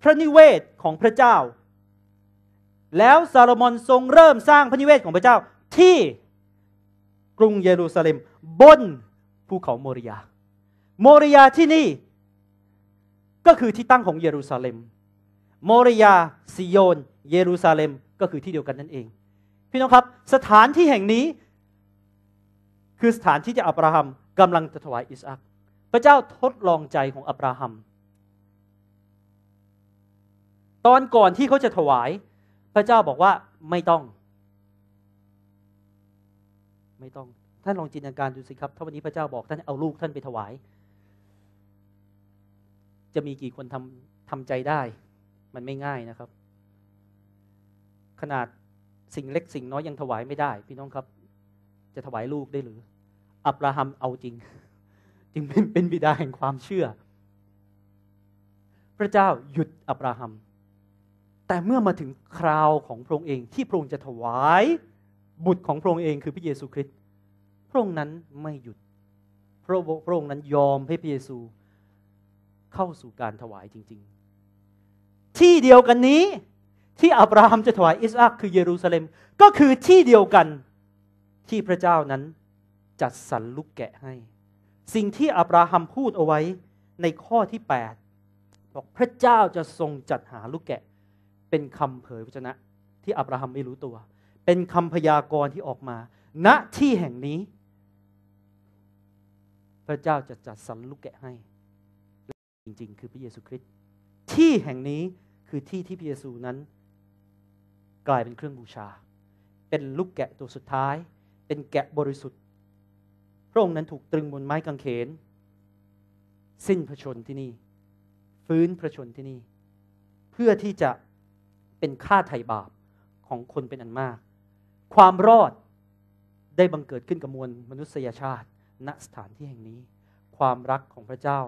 พระนิเวศของพระเจ้าแล้วซาโลมอนทรงเริ่มสร้างพระนิเวศของพระเจ้า ที่กรุงเยรูซาเล็ม บนภูเขาโมริยา โมริยาที่นี่ ก็คือที่ตั้งของเยรูซาเล็ม โมริยา ซิโยน เยรูซาเล็มก็คือที่เดียวกันนั่นเอง พี่น้องครับสถานที่แห่งนี้ คือสถานที่ที่อับราฮัมกำลังจะถวายอิสอักพระเจ้าทดลองใจของอับราฮัมตอนก่อนที่เขาจะถวายพระเจ้าบอกว่าไม่ต้อง ไม่ต้อง ท่านลองจินตนาการดูสิครับถ้าวันนี้พระเจ้าบอกท่านเอาลูก ท่านไป ถวาย จะมีกี่คนทำทำใจได้ มันไม่ง่ายนะครับ ขนาดสิ่งเล็กสิ่งน้อยยังถวายไม่ได้ พี่น้องครับ จะถวายลูกได้หรืออับราฮัมเอาจริงจึงเป็นเป็นบิดาแห่งความเชื่อ พระเจ้าหยุด อับราฮัมแต่เมื่อมาถึงคราวของพระองค์เองที่พระองค์จะถวาย บุตรของพระองค์เองคือพระเยซูคริสต์พระองค์นั้นไม่หยุดพระพระองค์นั้นยอมให้พระเยซู เข้าสู่การถวายจริงๆ ที่เดียวกันนี้ ที่อับราฮัมจะถวายอิสอักคือเยรูซาเล็มก็คือที่เดียวกันที่พระเจ้านั้นจัดสรรลูกแกะให้ สิ่งที่อับราฮัมพูดเอาไว้ ในข้อที่8บอกพระเจ้าจะทรงจัดหาลูกแกะเป็นคำเผยพระชนะ ที่อับราฮัมไม่รู้ตัว เป็นคำพยากรณ์ที่ออกมา ณที่แห่งนี้ พระเจ้าจะจัดสรรลูกแกะให้จริง ๆ คือพระเยซูคริสต์ที่แห่งนี้คือที่ที่พระเยซูนั้น กลายเป็นเครื่องบูชา เป็นลูกแกะตัวสุดท้าย เป็นแกะบริสุทธิ์พระองค์นั้นถูกตรึงบนไม้กางเขน สิ้นพระชนที่นี่ ฟื้นพระชนที่นี่ เพื่อที่จะเป็นค่าไถ่บาปของคนเป็นอันมาก ความรอดได้บังเกิดขึ้นกับมวลมนุษยชาติ ณสถานที่แห่งนี้ ความรักของพระเจ้า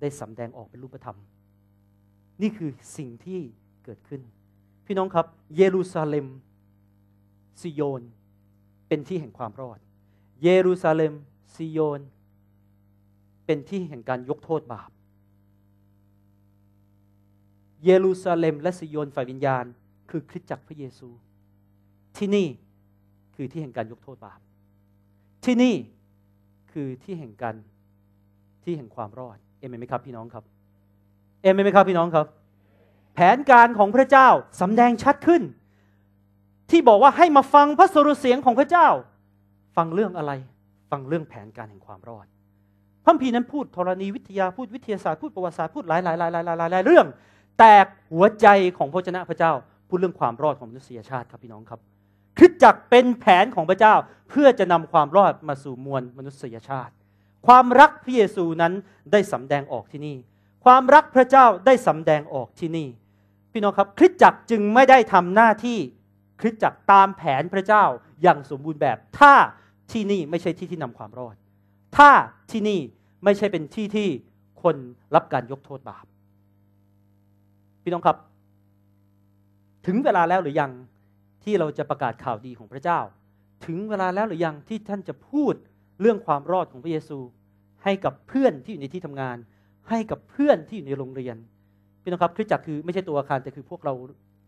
ได้สำแดงออกเป็นรูปธรรม นี่คือสิ่งที่เกิดขึ้น พี่น้องครับ เยรูซาเล็ม ซิโยน เป็นที่แห่งความรอด เยรูซาเล็ม ซิโยน เป็นที่แห่งการยกโทษบาปเยรูซาเล็มและสิโยนฝ่ายวิญญาณ คือคริสตจักรพระเยซู ที่นี่คือที่แห่งการยกโทษบาป ที่นี่คือที่แห่งการที่แห่งความรอด เอเมนไหมครับพี่น้องครับ เอเมนไหมครับ พี่น้องครับ แผนการของพระเจ้าสำแดงชัดขึ้น ที่บอกว่าให้มาฟังพระสรุเสียงของพระเจ้า ฟังเรื่องอะไร ฟังเรื่องแผนการแห่งความรอดพระพีนั้นพูดธรณีวิทยาพูดวิทยาศาสตร์พูดประวัติศาสตร์พูดหลายหลายหลายหลายหลายเรื่องแตกหัวใจของพระชนะพระเจ้าพูดเรื่องความรอดของมนุษยชาติครับพี่น้องครับ คริสจักรเป็นแผนของพระเจ้าเพื่อจะนำความรอดมาสู่มวลมนุษยชาติ ความรักพระเยซูนั้นได้สำแดงออกที่นี่ความรักพระเจ้าได้สำแดงออกที่นี่พี่น้องครับคริสจักรจึงไม่ได้ทำหน้าที่คริสจักรตามแผนพระเจ้าอย่างสมบูรณ์แบบถ้าที่นี่ไม่ใช่ที่ที่นำความรอด ถ้าที่นี่ไม่ใช่เป็นที่ที่คนรับการยกโทษบาปพี่น้องครับถึงเวลาแล้วหรือยังที่เราจะประกาศข่าวดีของพระเจ้า ถึงเวลาแล้วหรือยังที่ท่านจะพูดเรื่องความรอดของพระเยซู ให้กับเพื่อนที่อยู่ในที่ทำงาน ให้กับเพื่อนที่อยู่ในโรงเรียน พี่น้องครับคริสตจักรคือไม่ใช่ตัวอาคารแต่คือพวกเรา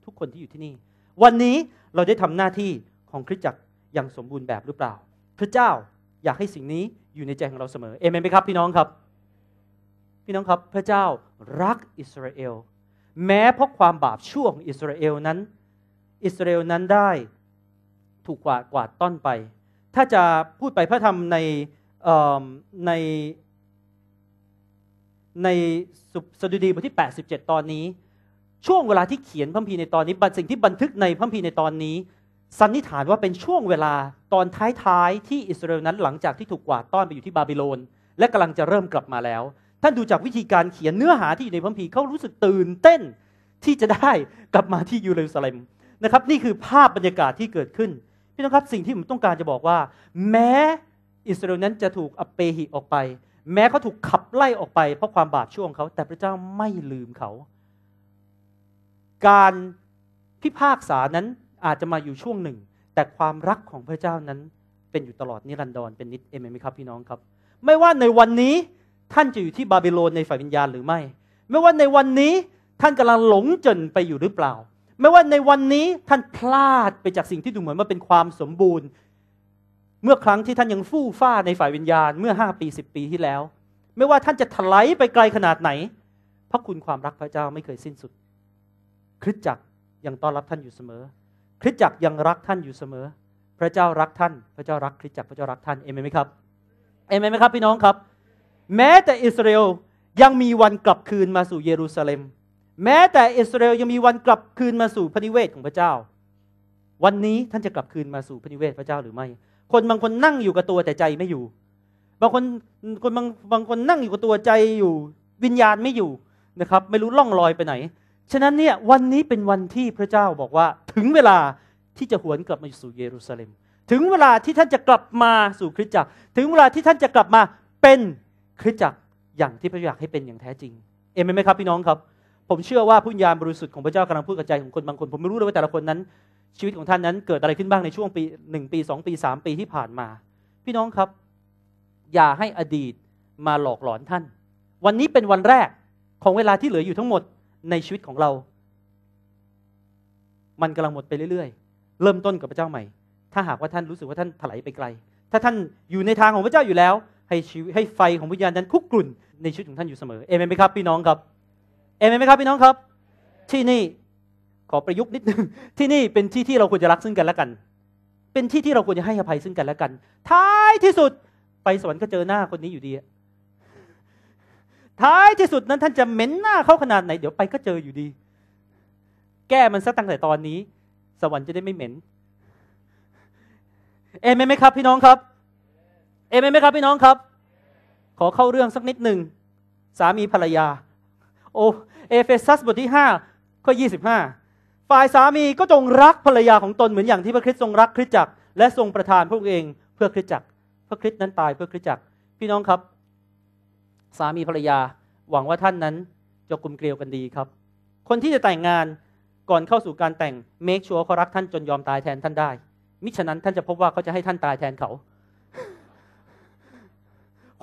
ทุกคนที่อยู่ที่นี่ วันนี้เราได้ทำหน้าที่ของคริสตจักรอย่างสมบูรณ์แบบหรือเปล่า พระเจ้าอยากให้สิ่งนี้อยู่ในใจของเราเสมอเอเมนไหมครับ พี่น้องครับ พี่น้องครับ พระเจ้ารักอิสราเอลแม้เพราะความบาปชั่วของอิสราเอลนั้น อิสราเอลนั้นได้ถูกกวาดกวาดต้อนไป ถ้าจะพูดไปพระธรรมในในในสดุดีบทที่ 87 ตอนนี้ ช่วงเวลาที่เขียนพัมพีในตอนนี้สิ่งที่บันทึกในพัมพีในตอนนี้ สันนิษฐานว่าเป็นช่วงเวลาตอนท้ายๆ ที่อิสราเอลนั้นหลังจากที่ถูกกวาดต้อนไปอยู่ที่บาบิโลน และกำลังจะเริ่มกลับมาแล้วท่านดูจากวิธีการเขียนเนื้อหาที่อยู่ในพระคัมภีร์เขารู้สึกตื่นเต้นที่จะได้กลับมาที่เยรูซาเล็มนะครับนี่คือภาพบรรยากาศที่เกิดขึ้นพี่น้องครับสิ่งที่ผมต้องการจะบอกว่า แม้อิสราเอลนั้นจะถูกอัปเปหิออกไป แม้เขาถูกขับไล่ออกไปเพราะความบาปช่วงเขา แต่พระเจ้าไม่ลืมเขา การพิพากษานั้นอาจจะมาอยู่ช่วงหนึ่ง แต่ความรักของพระเจ้านั้นเป็นอยู่ตลอดนิรันดรเป็นนิดเอเมนไหมครับพี่น้องครับ ไม่ว่าในวันนี้ท่านจะอยู่ที่บาบิโลน ในฝ่ายวิญญาณหรือไม่ ไม่ว่าในวันนี้ท่านกำลังหลงจนไปอยู่หรือเปล่า ไม่ว่าในวันนี้ท่านพลาดไปจากสิ่งที่ดูเหมือนว่าเป็นความสมบูรณ์ เมื่อครั้งที่ท่านยังฟู่ฟ้าในฝ่ายวิญญาณเมื่อห้าปีสิบปีที่แล้ว ไม่ว่าท่านจะถลายไปไกลขนาดไหน พระคุณความรักพระเจ้าไม่เคยสิ้นสุด คริสจักรยังต้อนรับท่านอยู่เสมอ คริสจักรยังรักท่านอยู่เสมอ พระเจ้ารักท่าน พระเจ้ารักคริสจักรพระเจ้ารักท่าน เอเมนไหมครับ เอเมนไหมครับ พี่น้องครับแม้แต่อิสราเอลยังมีวันกลับคืนมาสู่เยรูซาเล็ม แม้แต่อิสราเอลยังมีวันกลับคืนมาสู่พระนิเวศของพระเจ้า วันนี้ท่านจะกลับคืนมาสู่พระนิเวศพระเจ้าหรือไม่ คนบางคนนั่งอยู่กับตัวแต่ใจไม่อยู่ บางคนคนบางบางคนนั่งอยู่กับตัวใจอยู่ วิญญาณไม่อยู่นะครับ ไม่รู้ล่องลอยไปไหน ฉะนั้นเนี่ยวันนี้เป็นวันที่พระเจ้าบอกว่าถึงเวลาที่จะหวนกลับมาสู่เยรูซาเล็ม ถึงเวลาที่ท่านจะกลับมาสู่คริสตจักร ถึงเวลาที่ท่านจะกลับมาเป็นคริสจักรอย่างที่พระอยากให้เป็นอย่างแท้จริง เอเมนไหมครับ พี่น้องครับ ผมเชื่อว่าผู้ญาณบริสุทธิ์ของพระเจ้ากำลังพูดกับใจของคนบางคน ผมไม่รู้เลยว่าแต่ละคนนั้น ชีวิตของท่านนั้นเกิดอะไรขึ้นบ้างในช่วงปีหนึ่งปีสองปีสามปีที่ผ่านมา พี่น้องครับ อย่าให้อดีตมาหลอกหลอนท่าน วันนี้เป็นวันแรกของเวลาที่เหลืออยู่ทั้งหมดในชีวิตของเรา มันกำลังหมดไปเรื่อย ๆ เริ่มต้นกับพระเจ้าใหม่ ถ้าหากว่าท่านรู้สึกว่าท่านถลายไปไกล ถ้าท่านอยู่ในทางของพระเจ้าอยู่แล้วให้ชีวิตให้ไฟของวิญญาณนั้นคุกกลุ่นในชีวิตของท่านอยู่เสมอ เอเมนไหมครับ พี่น้องครับ เอเมนไหมครับ พี่น้องครับ ที่นี่ ขอประยุกต์นิดนึง ที่นี่เป็นที่ที่เราควรจะรักซึ่งกันและกัน เป็นที่ที่เราควรจะให้อภัยซึ่งกันและกัน ท้ายที่สุดไปสวรรค์ก็เจอหน้าคนนี้อยู่ดี ท้ายที่สุดนั้นท่านจะเหม็นหน้าเขาขนาดไหนเดี๋ยวไปก็เจออยู่ดี แก้มันซะตั้งแต่ตอนนี้ สวรรค์จะได้ไม่เหม็น เอเมนไหมครับ พี่น้องครับเอเมนไหมครับพี่น้องครับ ขอเข้าเรื่องสักนิดหนึ่งสามีภรรยา โอ เอเฟซัส บทที่5ข้อ25ฝ่ายสามีก็จงรักภรรยาของตนเหมือนอย่าง ที่พระคริสต์ทรงรักคริสตจักรและทรงประทานพระองค์เองเพื่อคริสตจักรพระคริสต์นั้นตายเพื่อคริสตจักรพี่น้องครับ สามีภรรยาหวังว่าท่านนั้นจะกลมเกลียวกันดีครับ คนที่จะแต่งงานก่อนเข้าสู่การแต่งเมคชัวร์เขารักท่านจนยอมตายแทนท่านได้ มิฉะนั้นท่านจะพบว่าเขาจะให้ท่านตายแทนเขา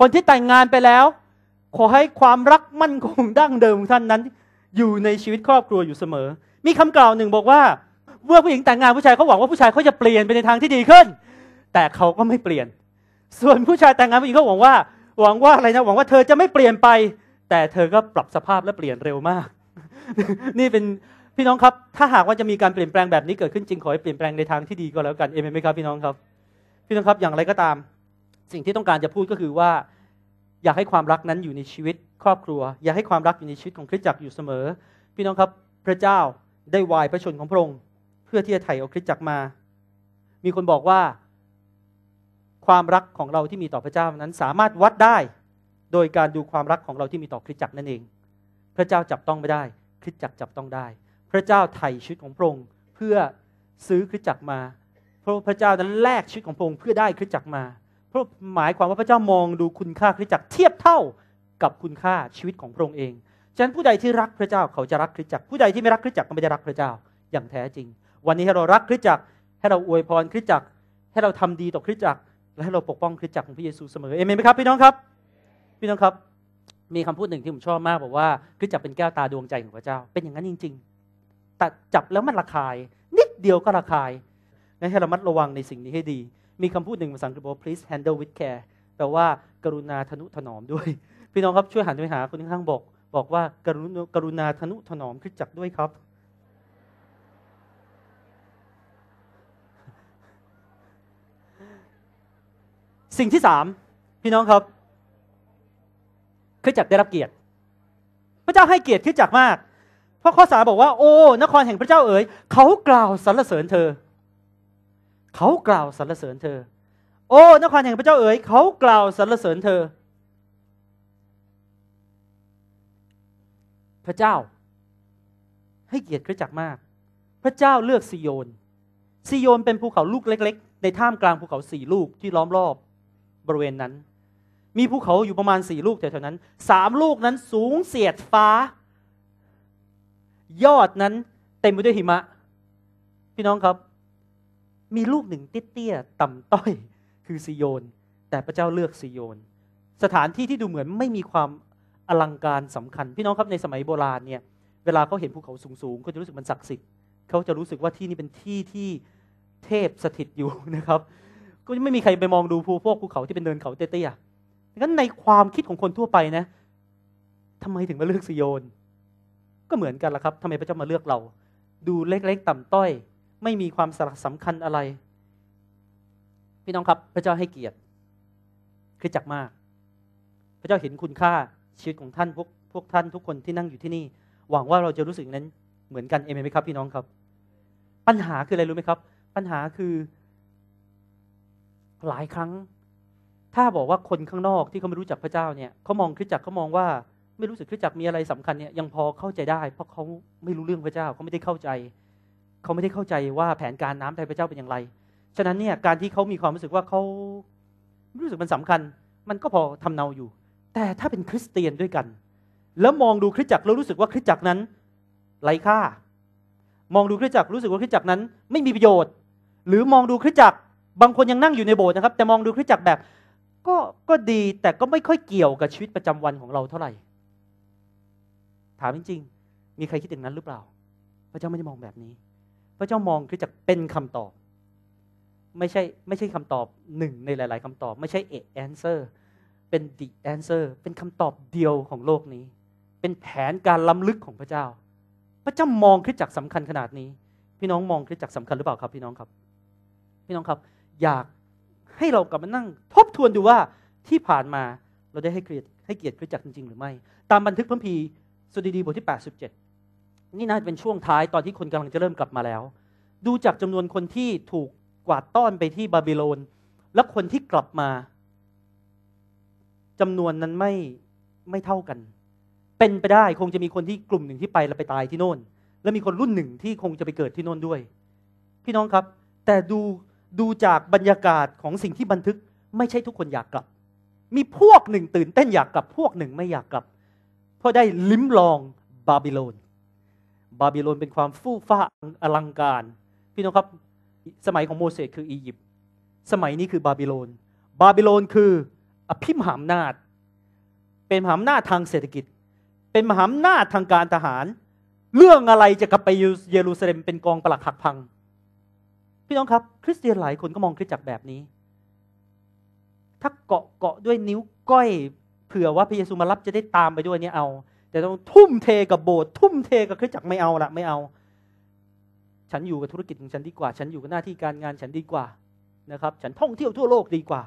คนที่แต่งงานไปแล้ว ขอให้ความรักมั่นคงดั้งเดิมของท่านนั้น อยู่ในชีวิตครอบครัวอยู่เสมอ มีคำกล่าวหนึ่งบอกว่า เมื่อผู้หญิงแต่งงานผู้ชายเขาหวังว่าผู้ชายเขาจะเปลี่ยนไปในทางที่ดีขึ้น แต่เขาก็ไม่เปลี่ยน ส่วนผู้ชายแต่งงานผู้หญิงเขาหวังว่าหวังว่าอะไรนะ หวังว่าเธอจะไม่เปลี่ยนไป แต่เธอก็ปรับสภาพและเปลี่ยนเร็วมาก นี่เป็นพี่น้องครับ ถ้าหากว่าจะมีการเปลี่ยนแปลงแบบนี้เกิดขึ้นจริงขอให้เปลี่ยนแปลงในทางที่ดีก็แล้วกันเอเมนไหมครับ พี่น้องครับ พี่น้องครับอย่างไรก็ตามสิ่งที่ต้องการจะพูดก็คือว่าอยากให้ความรักนั้นอยู่ในชีวิตครอบครัว อยากให้ความรักอยู่ในชีวิตของคริสตจักรอยู่เสมอ พี่น้องครับ พระเจ้าได้วายพระชนของพระองค์เพื่อที่จะไถ่เอาคริสตจักรมา มีคนบอกว่า ความรักของเราที่มีต่อพระเจ้านั้นสามารถวัดได้ โดยการดูความรักของเราที่มีต่อคริสตจักรนั่นเอง พระเจ้าจับต้องไม่ได้ คริสตจักรจับต้องได้ พระเจ้าไถ่ชีวิตของพระองค์เพื่อซื้อคริสตจักรมาพระพระเจ้านั้นแลกชีวิตของพระองค์เพื่อได้คริสตจักรมาพระหมายความว่าพระเจ้ามองดูคุณค่าคริสตจักรเทียบเท่ากับคุณค่าชีวิตของพระองค์เอง ฉะนั้นผู้ใดที่รักพระเจ้าเขาจะรักคริสตจักร ผู้ใดที่ไม่รักคริสตจักรก็ไม่ได้รักพระเจ้าอย่างแท้จริง วันนี้ให้เรารักคริสตจักรให้เราอวยพรคริสตจักรให้เราทำดีต่อคริสตจักร และให้เราปกป้องคริสตจักรของพระเยซูเสมอ เอเมนไหมครับพี่น้องครับ พี่น้องครับ มีคำพูดหนึ่งที่ผมชอบมากบอกว่าคริสตจักรเป็นแก้วตาดวงใจของพระเจ้า เป็นอย่างนั้นจริง ๆ แต่จับแล้วมันระคาย นิดเดียวก็ระคายให้เรามัดระวังในสิ่งนี้ให้ดีมีคำพูดหนึ่งภาษาอังกฤษบอก please handle with care แปลว่ากรุณาทนุถนอมด้วย พี่น้องครับช่วยหันไปหาคนข้างบอก บอกว่ากรุณกรุณาทนุถนอมขึ้นจักด้วยครับ สิ่งที่สามพี่น้องครับขึ้นจักได้รับเกียรติ พระเจ้าให้เกียรติขึ้นจักมาก เพราะข้อสาบอกว่า โอ้นครแห่งพระเจ้าเอ๋ยเขากล่าวสรรเสริญเธอเขากล่าวสรรเสริญเธอ โอ้ นครแห่งพระเจ้าเอ๋ย เขากล่าวสรรเสริญเธอ พระเจ้า ให้เกียรติพระจักรมาก พระเจ้าเลือกซิโยนซิโยนเป็นภูเขาลูกเล็กๆ ในท่ามกลางภูเขาสี่ลูกที่ล้อมรอบบริเวณนั้น มีภูเขาอยู่ประมาณสี่ลูกแถวๆนั้น สามลูกนั้นสูงเสียดฟ้า ยอดนั้น เต็มไปด้วยหิมะ พี่น้องครับมีลูกหนึ่งติเตี้ยต่ำต้อย คือซีโยน แต่พระเจ้าเลือกซีโยน สถานที่ที่ดูเหมือนไม่มีความ อลังการสำคัญ พี่น้องครับในสมัยโบราณเนี่ย เวลาเขาเห็นภูเขาสูงๆเขาจะรู้สึกมันศักดิ์สิทธิ์เขาจะรู้สึกว่าที่นี่เป็นที่ที่เทพสถิตอยู่นะครับก็ไม่มีใครไปมองดูภูพวกภูเขาที่เป็นเนินเขาเตี้ยๆงั้นในความคิดของคนทั่วไปนะทำไมถึงมาเลือกซีโยน ก็เหมือนกันละครับทำไมพระเจ้ามาเลือกเรา ดูเล็กๆ ต่ำต้อยไม่มีความสำคัญอะไร พี่น้องครับ พระเจ้าให้เกียรติคือจักมาก พระเจ้าเห็นคุณค่า ชีวิตของท่านพวก พวกท่านทุกคนที่นั่งอยู่ที่นี่ หวังว่าเราจะรู้สึกนั้น เหมือนกันเอเมนไหมครับ พี่น้องครับ ปัญหาคืออะไรรู้ไหมครับปัญหาคือหลายครั้ง ถ้าบอกว่าคนข้างนอกที่เขาไม่รู้จักพระเจ้าเนี่ยเขามองคริสจักรเขามองว่า ไม่รู้สึกคริสจักรมีอะไรสำคัญเนี่ยยังพอเข้าใจได้ เพราะเขาไม่รู้เรื่องพระเจ้าเขาไม่ได้เข้าใจเขาไม่ได้เข้าใจว่าแผนการน้ำไทยพระเจ้าเป็นอย่างไร ฉะนั้นเนี่ยการที่เขามีความรู้สึกว่าเขารู้สึกมันสำคัญ มันก็พอทำเนาอยู่ แต่ถ้าเป็นคริสเตียนด้วยกัน แล้วมองดูคริสจักรแล้วรู้สึกว่าคริสจักรนั้นไร้ค่า มองดูคริสจักรรู้สึกว่าคริสจักรนั้น ไม่มีประโยชน์ หรือมองดูคริสจักรบางคนยังนั่งอยู่ในโบสถ์นะครับ แต่มองดูคริสจักรแบบก็ก็ดีแต่ก็ไม่ค่อยเกี่ยวกับชีวิตประจำวันของเราเท่าไหร่ถามจริงๆมีใครคิดอย่างนั้นหรือเปล่า พระเจ้าไม่ได้มองแบบนี้พระเจ้ามองคริสตจักรเป็นคำตอบ ไม่ใช่ไม่ใช่คำตอบหนึ่งในหลาย ๆ คำตอบ ไม่ใช่เอแอนเซอร์เป็นดีแอนเซอร์เป็นคำตอบเดียวของโลกนี้ เป็นแผนการล้าลึกของพระเจ้า พระเจ้ามองคริสตจักรสาคัญขนาดนี้ พี่น้องมองคริสตจักรสาคัญหรือเปล่าครับ พี่น้องครับ พี่น้องครับ อยากให้เรากลับมานั่ง ทบทวนดูว่าที่ผ่านมาเราได้ให้เกียรติให้เกียรติคริสตจักรจริง ๆ หรือไม่ตามบันทึกพระพีสดีดีบทที่87นี่น่าจะเป็นช่วงท้ายตอนที่คนกำลังจะเริ่มกลับมาแล้ว ดูจากจำนวนคนที่ถูกกวาดต้อนไปที่บาบิโลนและคนที่กลับมา จำนวนนั้นไม่ไม่เท่ากัน เป็นไปได้คงจะมีคนที่กลุ่มหนึ่งที่ไปแล้วไปตายที่โน่น และมีคนรุ่นหนึ่งที่คงจะไปเกิดที่โน่นด้วย พี่น้องครับ แต่ดูดูจากบรรยากาศของสิ่งที่บันทึก ไม่ใช่ทุกคนอยากกลับ มีพวกหนึ่ง ตื่น เต้นอยากกลับพวกหนึ่งไม่อยากกลับ เพราะได้ลิ้มลองบาบิโลนบาบิโลนเป็นความฟู่ฟ้าอลังการ พี่น้องครับสมัยของโมเสสคืออียิปต์สมัยนี้คือบาบิโลนบาบิโลนคืออภิมหาอำนาจ เป็นมหาอำนาจทางเศรษฐกิจ เป็นมหาอำนาจทางการทหาร เรื่องอะไรจะกลับไปเยรูซาเล็ม เป็นกองปลักหักพัง พี่น้องครับ คริสเตียนหลายคนก็มองคริสตจักรแบบนี้ ถ้าเกาะเกาะด้วยนิ้วก้อยเผื่อว่าพระเยซูมารับจะได้ตามไปด้วยเนี่ยเอาแต่ต้องทุ่มเทกับโบสถ์ทุ่มเทกับคริสตจักรไม่เอาละไม่เอา ฉันอยู่กับธุรกิจของฉันดีกว่า ฉันอยู่กับหน้าที่การงานฉันดีกว่านะครับ ฉันท่องเที่ยวทั่วโลกดีกว่า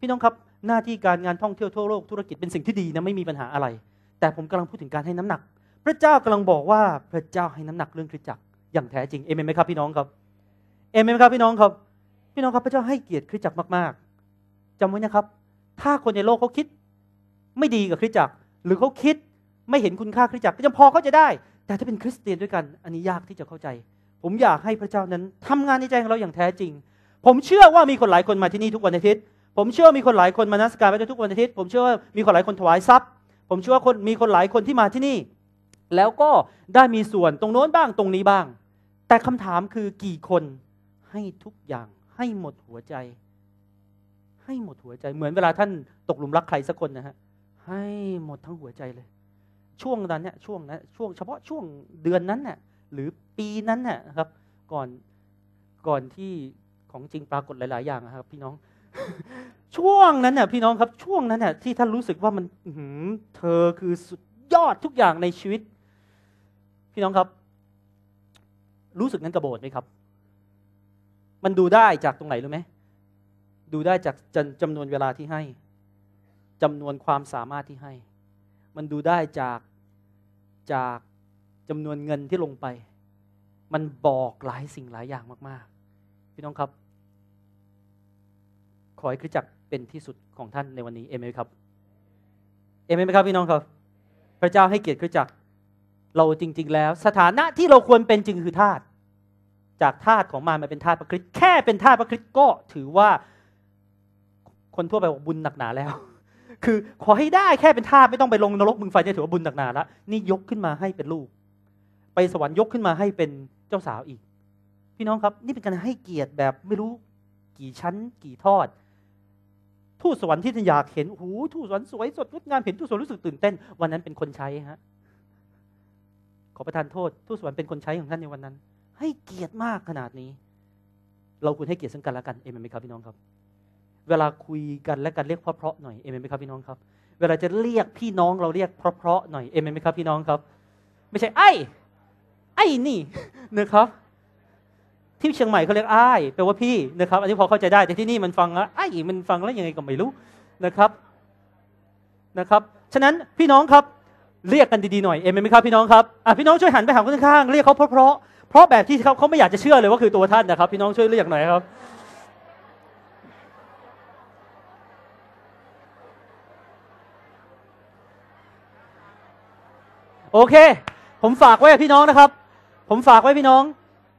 พี่น้องครับ หน้าที่การงานท่องเที่ยวทั่วโลกธุรกิจเป็นสิ่งที่ดีนะไม่มีปัญหาอะไร แต่ผมกำลังพูดถึงการให้น้ำหนัก พระเจ้ากำลังบอกว่าพระเจ้าให้น้ำหนักเรื่องคริสตจักรอย่างแท้จริง เอเมนไหมครับ พี่น้องครับ เอเมนไหมครับพี่น้องครับ พี่น้องครับ พระเจ้าให้เกียรติคริสตจักรมาก ๆ จำไว้นะครับ ถ้าคนในโลกเขาคิด ไม่ดีกับคริสตจักรหรือเขาคิดไม่เห็นคุณค่าคริสตจักรก็ยังพอเข้าใจได้ แต่ถ้าเป็นคริสเตียนด้วยกันอันนี้ยากที่จะเข้าใจ ผมอยากให้พระเจ้านั้น ทำงานในใจของเราอย่างแท้จริง ผมเชื่อว่ามีคนหลายคนมาที่นี่ทุกวันอาทิตย์ผมเชื่อมีคนหลายคนมานัสการพระเจ้าทุกวันอาทิตย์ ผมเชื่อว่ามีคนหลายคนถวายทรัพย์ ผมเชื่อว่าคนมีคนหลายคนที่มาที่นี่ แล้วก็ได้มีส่วนตรงโน้นบ้างตรงนี้บ้าง แต่คำถามคือกี่คนให้ทุกอย่างให้หมดหัวใจ ให้หมดหัวใจ เหมือนเวลาท่านตกหลุมรักใครสักคนนะฮะ ให้หมดทั้งหัวใจเลยช่วงนั้นเนี่ยช่วงนั้นช่วงเฉพาะช่วงเดือนนั้นน่ยหรือปีนั้นน่ยครับ ก่อนก่อนที่ของจริงปรากฏหลาย ๆ อย่างครับ พี่น้อง ช่วงนั้นน่ยพี่น้องครับ ช่วงนั้นน่ยที่ท่านรู้สึกว่ามันหืมเธอคือสุดยอดทุกอย่างในชีวิต พี่น้องครับ รู้สึกนั้นกระโบดไหมครับ มันดูได้จากตรงไหนรู้ไหมดูได้จากจำนวนเวลาที่ให้จำนวนความสามารถที่ให้มันดูได้จากจากจำนวนเงินที่ลงไป มันบอกหลายสิ่งหลายอย่างมาก ๆ พี่น้องครับ ขอให้คริสจักรเป็นที่สุดของท่านในวันนี้เอเมนครับ เอเมนไหมครับพี่น้องครับ พระเจ้าให้เกียรติคริสจักรเราจริง ๆ แล้วสถานะที่เราควรเป็นจริง คือทาสจากทาสของมารมาเป็นทาสพระคริสต์แค่เป็นทาสพระคริสต์ก็ถือว่าคนทั่วไปบอกบุญหนักหนาแล้วคือขอให้ได้แค่เป็นทาสไม่ต้องไปลงนรกมึงไฟเนี่ยถือว่าบุญตักนาละนี่ยกขึ้นมาให้เป็นลูก ไปสวรรค์ยกขึ้นมาให้เป็นเจ้าสาวอีก พี่น้องครับ นี่เป็นการให้เกียรติแบบไม่รู้กี่ชั้นกี่ทอดทูตสวรรค์ที่ท่านอยากเห็นโอ้โหทูตสวรรค์สวยสดงดงามเห็นทูตสวรรค์รู้สึกตื่นเต้นวันนั้นเป็นคนใช้ฮะขอประทานโทษทูตสวรรค์เป็นคนใช้ของท่านในวันนั้น ให้เกียรติมากขนาดนี้ เราควรให้เกียรติซึ่งกันและกันเอเมนไหมครับพี่น้องครับเวลาคุยกันและกันเรียกเพราะๆหน่อยเอเมนไหมครับพี่น้องครับเวลาจะเรียกพี่น้องเราเรียกเพราะๆหน่อยเอเมนไหมครับพี่น้องครับ ไม่ใช่ไอ้ไอ้นี่นะครับ ที่เชียงใหม่เขาเรียกไอ้แปลว่าพี่นะครับอันนี้พอเข้าใจได้แต่ที่นี่มันฟังแล้วไอ้มันฟังแล้วยังไงก็ไม่รู้นะครับนะครับ ฉะนั้นพี่น้องครับ เรียกกันดีๆหน่อยเอเมนไหมครับพี่น้องครับอ่ะพี่น้องช่วยหันไปหาคนข้างเรียกเขาเพราะๆเพราะแบบที่เขาเขาไม่อยากจะเชื่อเลยว่าคือตัวท่านนะครับ พี่น้องช่วยเรียกหน่อยครับโอเค ผมฝากไว้พี่น้องนะครับ ผมฝากไว้พี่น้อง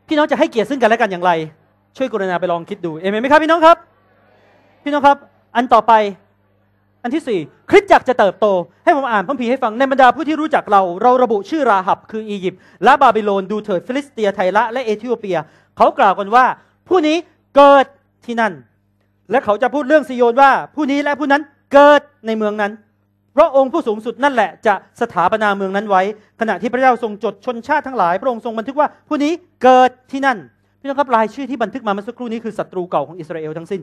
พี่น้องจะให้เกียรติซึ่งกันและกันอย่างไร ช่วยกรุณาไปลองคิดดู เอเมนไหมครับพี่น้องครับ พี่น้องครับ อันต่อไป อันที่สี่คริสตจักรจะเติบโต ให้ผมอ่านพระพีให้ฟัง ในบรรดาผู้ที่รู้จักเรา เราระบุชื่อราหับคืออียิปต์และบาบิโลน ดูเถิดฟิลิสเตียไทละและเอธิโอเปีย เขากล่าวกันว่าผู้นี้เกิดที่นั่น และเขาจะพูดเรื่องซิโยนว่าผู้นี้และผู้นั้นเกิดในเมืองนั้นพราะองค์ผู้สูงสุด นั่นแหละ จะสถาปนาเมืองนั้นไว้ ขณะที่พระเจ้าทรงจดชนชาติทั้งหลาย พระองค์ ทรงบันทึกว่าผู้นี้เกิดที่นั่น พี่น้องครับรายชื่อที่บันทึกมาเมื่อสักครู่นี้คือ ศัตรูเก่าของอิสราเอลทั้งสิ้น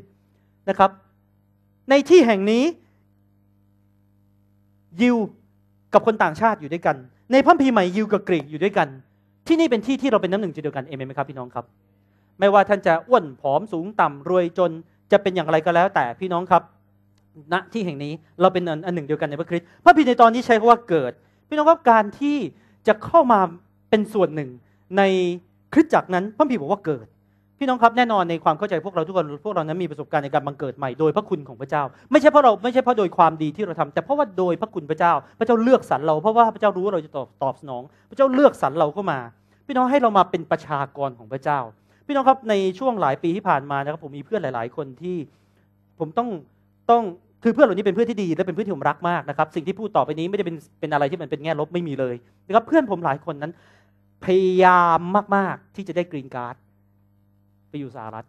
นะครับ ในที่แห่งนี้ยิวกับคนต่างชาติอยู่ด้วยกัน ในพัมพีใหม่ ยิวกับกรีกอยู่ด้วยกัน ที่นี่เป็นที่ที่เราเป็นน้ำหนึ่งจเดียวกันเอเมนไหมครับ พี่น้องครับ ไม่ว่าท่านจะอ้วนผอมสูงต่ำรวยจนจะเป็นอย่างไรก็แล้ว แต่พี่น้องครับณที่แห่งนี้เราเป็นอันหนึ่งเดียวกันในพระคริสต์พระพิในตอนนี้ใช้คำว่าเกิด พี่น้องครับการที่จะเข้ามาเป็นส่วนหนึ่งในคริสตจักรนั้น พระพิบอกว่าเกิด พี่น้องครับแน่นอนในความเข้าใจพวกเราทุกคน พวกเรานั้นมีประสบการณ์ในการบังเกิดใหม่โดยพระคุณของพระเจ้า ไม่ใช่เพราะเราไม่ใช่เพราะโดยความดีที่เราทำ แต่เพราะว่าโดยพระคุณพระเจ้า พระเจ้าเลือกสรรเรา เพราะว่าพระเจ้ารู้ว่าเราจะตอบตอบสนอง พระเจ้าเลือกสรรเราเข้ามา พี่น้องให้เรามาเป็นประชากรของพระเจ้า พี่น้องครับในช่วงหลายปีที่ผ่านมานะครับผมมีเพื่อนหลาย ๆ คนที่ ผมต้องต้องคือเพื่อนเหล่านี้เป็นเพื่อนที่ดีและเป็นเพื่อนที่ผมรักมากนะครับ สิ่งที่พูดต่อไปนี้ไม่ได้เป็นเป็นอะไรที่มันเป็นแง่ลบไม่มีเลยนะครับเพื่อนผมหลายคนนั้น พยายามมากๆที่จะได้กรีนการ์ด ไปอยู่สหรัฐ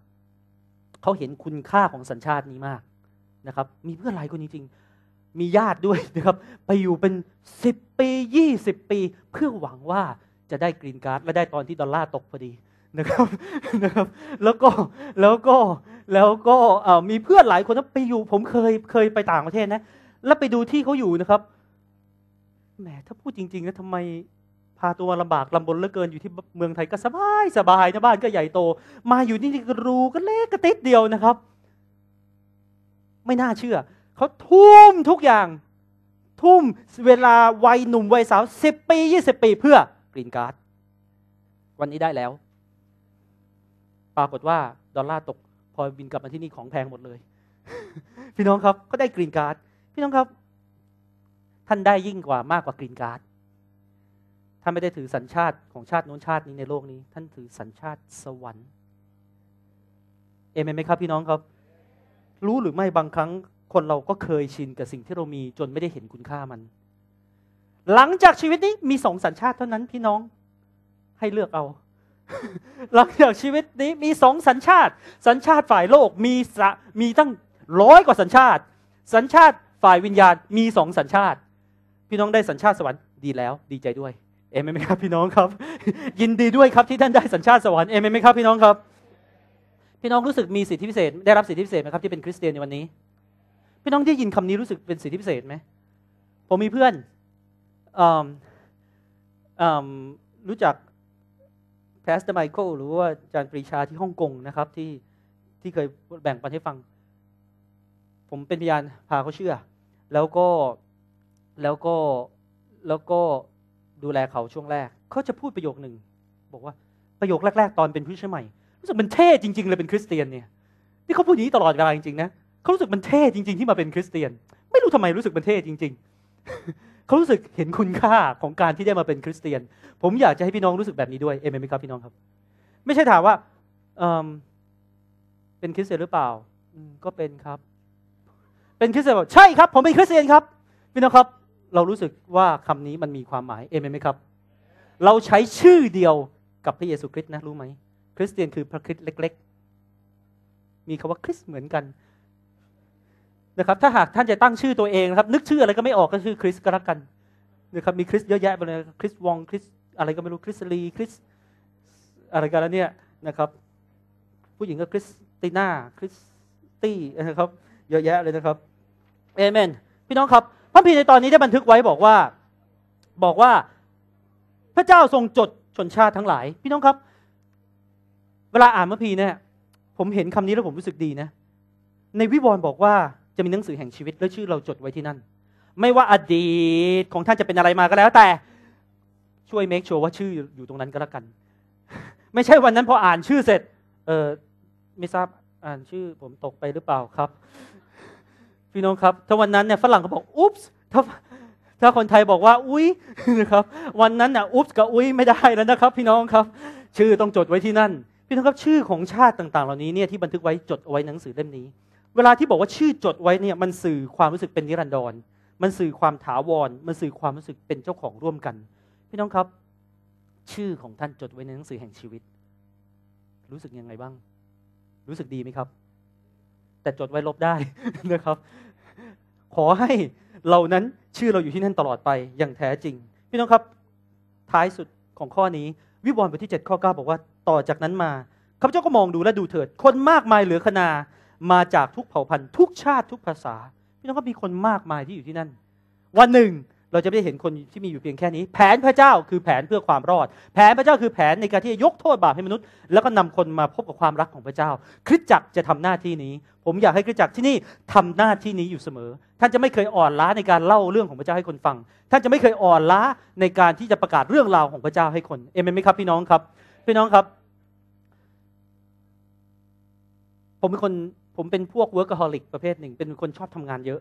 เขาเห็นคุณค่าของสัญชาตินี้มากนะครับ มีเพื่อนหลายคนจริงๆมีญาติด้วยนะครับไปอยู่เป็น10ปี20ปี เพื่อหวังว่าจะได้กรีนการ์ดและได้ตอนที่ดอลลาร์ตกพอดีนะครับ นะครับ แล้วก็ แล้วก็ แล้วก็ มีเพื่อนหลายคนนะไปอยู่ ผมเคย เคยไปต่างประเทศนะ แล้วไปดูที่เขาอยู่นะครับ แหม ถ้าพูดจริงๆนะทำไมพาตัวลำบากลำบนเหลือเกิน อยู่ที่เมืองไทยก็สบายสบายนะบ้านก็ใหญ่โต มาอยู่นี่ก็รูก็เล็กกระติดเดียวนะครับ ไม่น่าเชื่อ เขาทุ่มทุกอย่าง ทุ่มเวลาวัยหนุ่มวัยสาวสิบปียี่สิบปีเพื่อกรีนการ์ด วันนี้ได้แล้วปรากฏว่า ดอลลาร์ตกพอบินกลับมาที่นี่ของแพงหมดเลย พี่น้องครับ ก็ได้กรีนการ์ดพี่น้องครับ ท่านได้ยิ่งกว่ามากกว่ากรีนการ์ดท่านไม่ได้ถือสัญชาติของชาติโน้นชาตินี้ในโลกนี้ ท่านถือสัญชาติสวรรค์ เอเมนไหมครับ พี่น้องครับ รู้หรือไม่บางครั้งคนเราก็เคยชินกับสิ่งที่เรามีจนไม่ได้เห็นคุณค่ามัน หลังจากชีวิตนี้มีสองสัญชาติเท่านั้น พี่น้องให้เลือกเอาหลังจากชีวิตนี้มีสองสัญชาติ สัญชาติฝ่ายโลกมีมีตั้งร้อยกว่าสัญชาติ สัญชาติฝ่ายวิญญาณมีสองสัญชาติ พี่น้องได้สัญชาติสวรรค์ดีแล้ว ดีใจด้วย เอเมนไหมครับ พี่น้องครับ ยินดีด้วยครับ ที่ท่านได้สัญชาติสวรรค์เอเมนไหมครับ พี่น้องครับ พี่น้องรู้สึกมีสิทธิพิเศษ ได้รับสิทธิพิเศษไหมครับที่เป็นคริสเตียนในวันนี้ พี่น้องที่ยินคำนี้รู้สึกเป็นสิทธิพิเศษไหมผมมีเพื่อนรู้จักแพสต์ไมเคิลหรือว่าอาจารย์ปรีชาที่ฮ่องกงนะครับ ที่ที่เคยแบ่งปันให้ฟัง ผมเป็นพยานพาเขาเชื่อ แล้วก็แล้วก็แล้วก็ดูแลเขาช่วงแรก เขาจะพูดประโยคหนึ่ง บอกว่าประโยคแรก ๆ ตอนเป็นผู้ชายใหม่รู้สึกมันเท่จริงๆเลยเป็นคริสเตียนเนี่ยนี่เขาพูดอย่างนี้ตลอดเวลาจริง ๆ นะ เขารู้สึกมันเท่จริง ๆที่มาเป็นคริสเตียน ไม่รู้ทำไมรู้สึกมันเท่จริง ๆเขารู้สึกเห็นคุณค่าของการที่ได้มาเป็นคริสเตียน ผมอยากจะให้พี่น้องรู้สึกแบบนี้ด้วย เอเมนไหมครับพี่น้องครับ ไม่ใช่ถามว่าเเป็นคริสเตียนหรือเปล่าก็เป็นครับ เป็นคริสเตียนใช่ครับ ผมเป็นคริสเตียนครับ พี่น้องครับ เรารู้สึกว่าคำนี้มันมีความหมาย เอเมนไหมครับ เราใช้ชื่อเดียวกับพระเยซูคริสต์นะรู้ไหม คริสเตียนคือพระคริสต์เล็กๆ มีคำว่าคริสเหมือนกันนะครับถ้าหากท่านจะตั้งชื่อตัวเองนะครับ นึกชื่ออะไรก็ไม่ออกก็ชื่อคริสก็แล้วกันนะครับมีคริสเยอะแยะไปเลยคริสวองคริส อะไรก็ไม่รู้คริสลีคริสอะไรกันแล้วเนี่ยนะครับ ผู้หญิงก็คริสติน่าคริสตี้นะครับเยอะแยะเลยนะครับเอเมน พี่น้องครับ พระพีในตอนนี้ได้บันทึกไว้บอกว่า บอกว่า พระเจ้าทรงจด ชนชาติทั้งหลาย พี่น้องครับ เวลาอ่านพระพีเนี่ย ผมเห็นคำนี้แล้วผมรู้สึกดีนะในวิวรณ์บอกว่าจะมีหนังสือแห่งชีวิต และชื่อเราจดไว้ที่นั่น ไม่ว่าอดีตของท่านจะเป็นอะไรมาก็แล้วแต่ ช่วยเมคชัวร์ว่าชื่ออยู่ตรงนั้นก็แล้วกัน ไม่ใช่วันนั้น พออ่านชื่อเสร็จ เออไม่ทราบอ่านชื่อผมตกไปหรือเปล่าครับ พี่น้องครับ ถ้าวันนั้นเนี่ยฝรั่งก็บอกอุ๊บส์ถ้าถ้าคนไทยบอกว่า อุ้ยนะครับ วันนั้นน่ะอุ๊บกับอุ้ยไม่ได้แล้วนะครับ พี่น้องครับ ชื่อต้องจดไว้ที่นั่น พี่น้องครับ ชื่อของชาติต่างๆเหล่านี้เนี่ยที่บันทึกไว้จดเอาไว้หนังสือเล่มนี้เวลาที่บอกว่าชื่อจดไว้เนี่ยมันสื่อความรู้สึกเป็นนิรันดรมันสื่อความถาวร มันสื่อความรู้สึกเป็นเจ้าของร่วมกัน พี่น้องครับ ชื่อของท่านจดไว้ในหนังสือแห่งชีวิต รู้สึกยังไงบ้าง รู้สึกดีไหมครับ แต่จดไว้ลบได้นะครับ ขอให้เรานั้นชื่อเราอยู่ที่นั่นตลอดไป อย่างแท้จริง พี่น้องครับ ท้ายสุดของข้อนี้ วิบวรณ์บทที่7ข้อ9บอกว่าต่อจากนั้นมาข้าพเจ้าก็มองดูและดูเถิด คนมากมายเหลือขนามาจากทุกเผ่าพันธุ์ทุกชาติทุกภาษา พี่น้องก็มีคนมากมายที่อยู่ที่นั่น วันหนึ่งเราจะไม่ได้เห็นคนที่มีอยู่เพียงแค่นี้ แผนพระเจ้าคือแผนเพื่อความรอด แผนพระเจ้าคือแผนในการที่จะยกโทษบาปให้มนุษย์แล้วก็นำคนมาพบกับความรักของพระเจ้า คริสตจักรจะทำหน้าที่นี้ ผมอยากให้คริสตจักรที่นี่ทำหน้าที่นี้อยู่เสมอ ท่านจะไม่เคยอ่อนล้าในการเล่าเรื่องของพระเจ้าให้คนฟัง ท่านจะไม่เคยอ่อนล้าในการที่จะประกาศเรื่องราวของพระเจ้าให้คนเอเมนไหมครับพี่น้องครับ พี่น้องครับ ผมเป็นคนผมเป็นพวก workaholic ประเภทหนึ่ง เป็นคนชอบทำงานเยอะ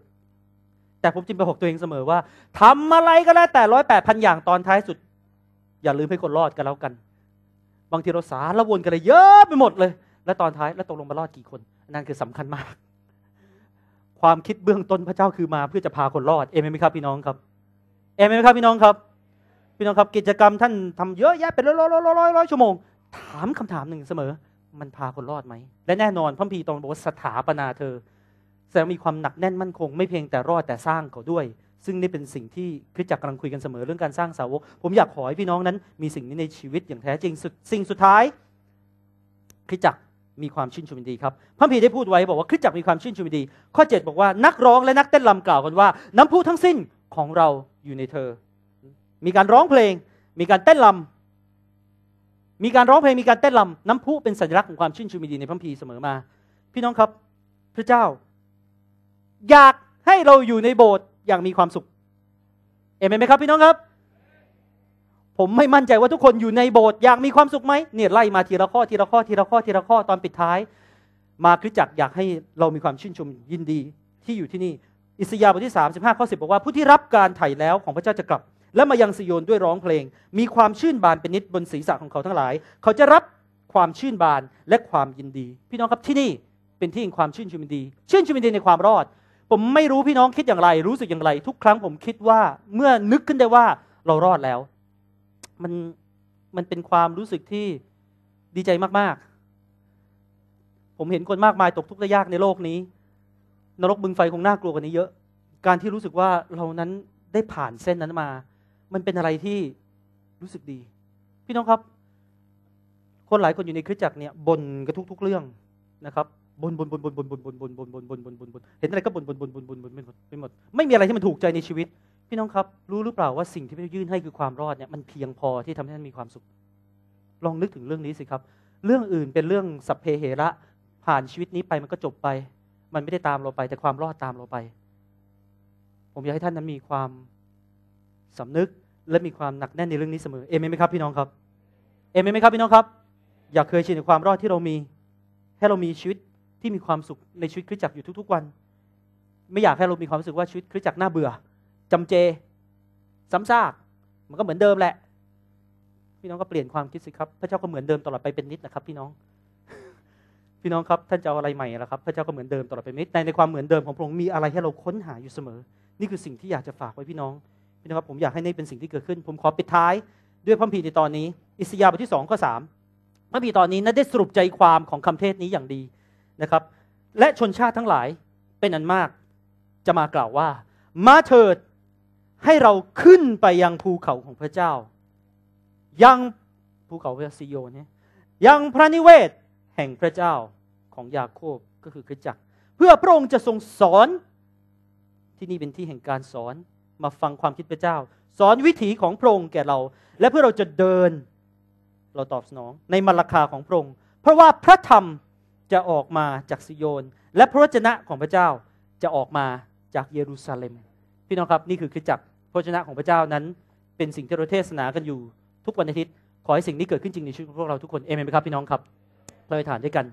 แต่ผมจิไประหกตัวเองเสมอว่าทำอะไรก็แล้วแต่ร้อยแปดพันอย่างตอนท้ายสุด อย่าลืมให้คนรอดกันแล้วกัน บางทีเราสารละวนกันเลยเยอะไปหมดเลย แล้วตอนท้ายแล้วตกลงมารอดกี่คน นั่นคือสำคัญมาก ความคิดเบื้องต้นพระเจ้าคือมาเพื่อจะพาคนรอด เอเมนไหมครับ พี่น้องครับ เอเมนไหมครับพี่น้องครับ พี่น้องครับกิจกรรม ท่านทำเยอะแยะเป็นร้อยร้อยร้อยร้อยชั่วโมง ถามคำถามหนึ่งเสมอมันพาคนรอดไหม และแน่นอนพระพีตอนบอกว่าสถาปนาเธอแสดงมีความหนักแน่นมั่นคง ไม่เพียงแต่รอดแต่สร้างเขาด้วย ซึ่งนี่เป็นสิ่งที่คริสจักรกำลังคุยกันเสมอเรื่องการสร้างสาวกผมอยากขอให้พี่น้องนั้นมีสิ่งนี้ในชีวิตอย่างแท้จริงสิ่งสุดท้ายคริสจักรมีความชื่นชมยินดีครับพระพีได้พูดไว้บอกว่าคริสจักรมีความชื่นชมยินดีข้อ7 บอกว่านักร้อง และนักเต้นํำกล่าวกันว่า น้ำพุทั้งสิ้นของเราอยู่ในเธอ มีการร้องเพลงมีการเต้นํำมีการร้องเพลงมีการเต้นลำน้ำพุเป็นสัญลักษณ์ของความชื่นชมยินดีในพระพีเสมอมา พี่น้องครับ พระเจ้าอยากให้เราอยู่ในโบสถ์อย่างมีความสุขเอเมนไหมครับ พี่น้องครับ ผมไม่มั่นใจว่าทุกคนอยู่ในโบสถ์อย่างมีความสุขไหมเนี่ย ไล่มาทีละข้อทีละข้อทีละข้อทีละข้อตอนปิดท้าย มาคริสจักรอยากให้เรามีความชื่นชมยินดี ที่อยู่ที่นี่ อิสยาห์บทที่3 5ข้อสิบอกว่าผู้ที่รับการไถ่แล้วของพระเจ้าจะกลับและมายังสิโยนด้วยร้องเพลง มีความชื่นบานเป็นนิดบนศีรษะของเขาทั้งหลาย เขาจะรับความชื่นบานและความยินดี พี่น้องครับที่นี่เป็นที่แห่งความชื่นชมยินดี ชื่นชมยินดีในความรอด ผมไม่รู้พี่น้องคิดอย่างไร รู้สึกอย่างไร ทุกครั้งผมคิดว่าเมื่อนึกขึ้นได้ว่าเรารอดแล้ว มันมันเป็นความรู้สึกที่ดีใจมาก ๆ ผมเห็นคนมากมายตกทุกข์ได้ยากในโลกนี้ นรกบึงไฟคงน่ากลัวกว่านี้เยอะ การที่รู้สึกว่าเรานั้นได้ผ่านเส้นนั้นมามันเป็นอะไรที่รู้สึกดี พี่น้องครับ คนหลายคนอยู่ในคริสตจักรเนี่ยบ่นกัะทุกๆเรื่องนะครับ บนบนบนบนบนบนบนบนบนบนบนบนบนบนเห็นอะไรก็บนบนบนบนบนบนบนไ่หมดไม่มีอะไรที่มันถูกใจในชีวิต พี่น้องครับรู้หรือเปล่าว่าสิ่งที่พระเจ้ายื่นให้คือ ความรอดเนี่ย มันเพียงพอที่ทำให้ท่านมีความสุข ลองนึกถึงเรื่องนี้สิครับ เรื่องอื่นเป็นเรื่องสัพเพเหระผ่านชีวิตนี้ไปมันก็จบไป มันไม่ได้ตามเราไป แต่ความรอดตามเราไป ผมอยากให้ท่านนั้นมี ความสำนึกและมีความหนักแน่นในเรื่องนี้เสมอ เอเมนไหมครับพี่น้องครับ เอเมนไหมครับ พี่น้องครับ อยากเคยชินกับความรอดที่เรามีให้เรามีชีวิตที่มีความสุขในชีวิตคริสตจักรอยู่ทุกๆวัน ไม่อยากให้เรามีความรู้สึกว่าชีวิตคริสตจักรน่าเบื่อจำเจซ้ำซากมันก็เหมือนเดิมแหละ พี่น้องก็เปลี่ยนความคิดสิครับพระเจ้าก็เหมือนเดิมตลอดไปเป็นนิดนะครับ พี่น้อง พี่น้องครับท่านจะเอาอะไรใหม่ล่ะครับพระเจ้าก็เหมือนเดิมตลอดไปนนิดในในความเหมือนเดิมของพระองค์มีอะไรให้เราค้นหาอยู่เสมอ นี่คือสิ่งที่อยากจะฝากไว้พี่น้องพี่นงครับผมอยากให้นี่เป็นสิ่งที่เกิดขึ้น ผมขอปิดท้ายด้วยพระพีในตอนนี้ อิสยาห์บทที่2ข้อ3พระพีตอนนี้นั้นได้สรุปใจความของคำเทศนี้อย่างดีนะครับ และชนชาติทั้งหลายเป็นอันมาก จะมากล่าวว่า มาเถิดให้เราขึ้นไปยังภูเขาของพระเจ้า ยังภูเขาพระซิโยนี่ยังพระนิเวศแห่งพระเจ้าของยาโคบก็คือคริสจักรเพื่อพระองค์จะทรงสอนที่นี่เป็นที่แห่งการสอนมาฟังความคิดพระเจ้า สอนวิถีของพระองค์แก่เรา และเพื่อเราจะเดินเราตอบสนอง ในมรรคาของพระองค์เพราะว่าพระธรรมจะออกมาจากซิโยนและพระวจนะของพระเจ้าจะออกมาจากเยรูซาเล็ม พี่น้องครับนี่คือคือจักพระวจนะของพระเจ้านั้น เป็นสิ่งที่เราเทศนากันอยู่ ทุกวันอาทิตย์ขอให้สิ่งนี้เกิดขึ้นจริงในชีวิตของพวกเราทุกคนเอเมนไหมครับ พี่น้องครับเราไปถานด้วยกัน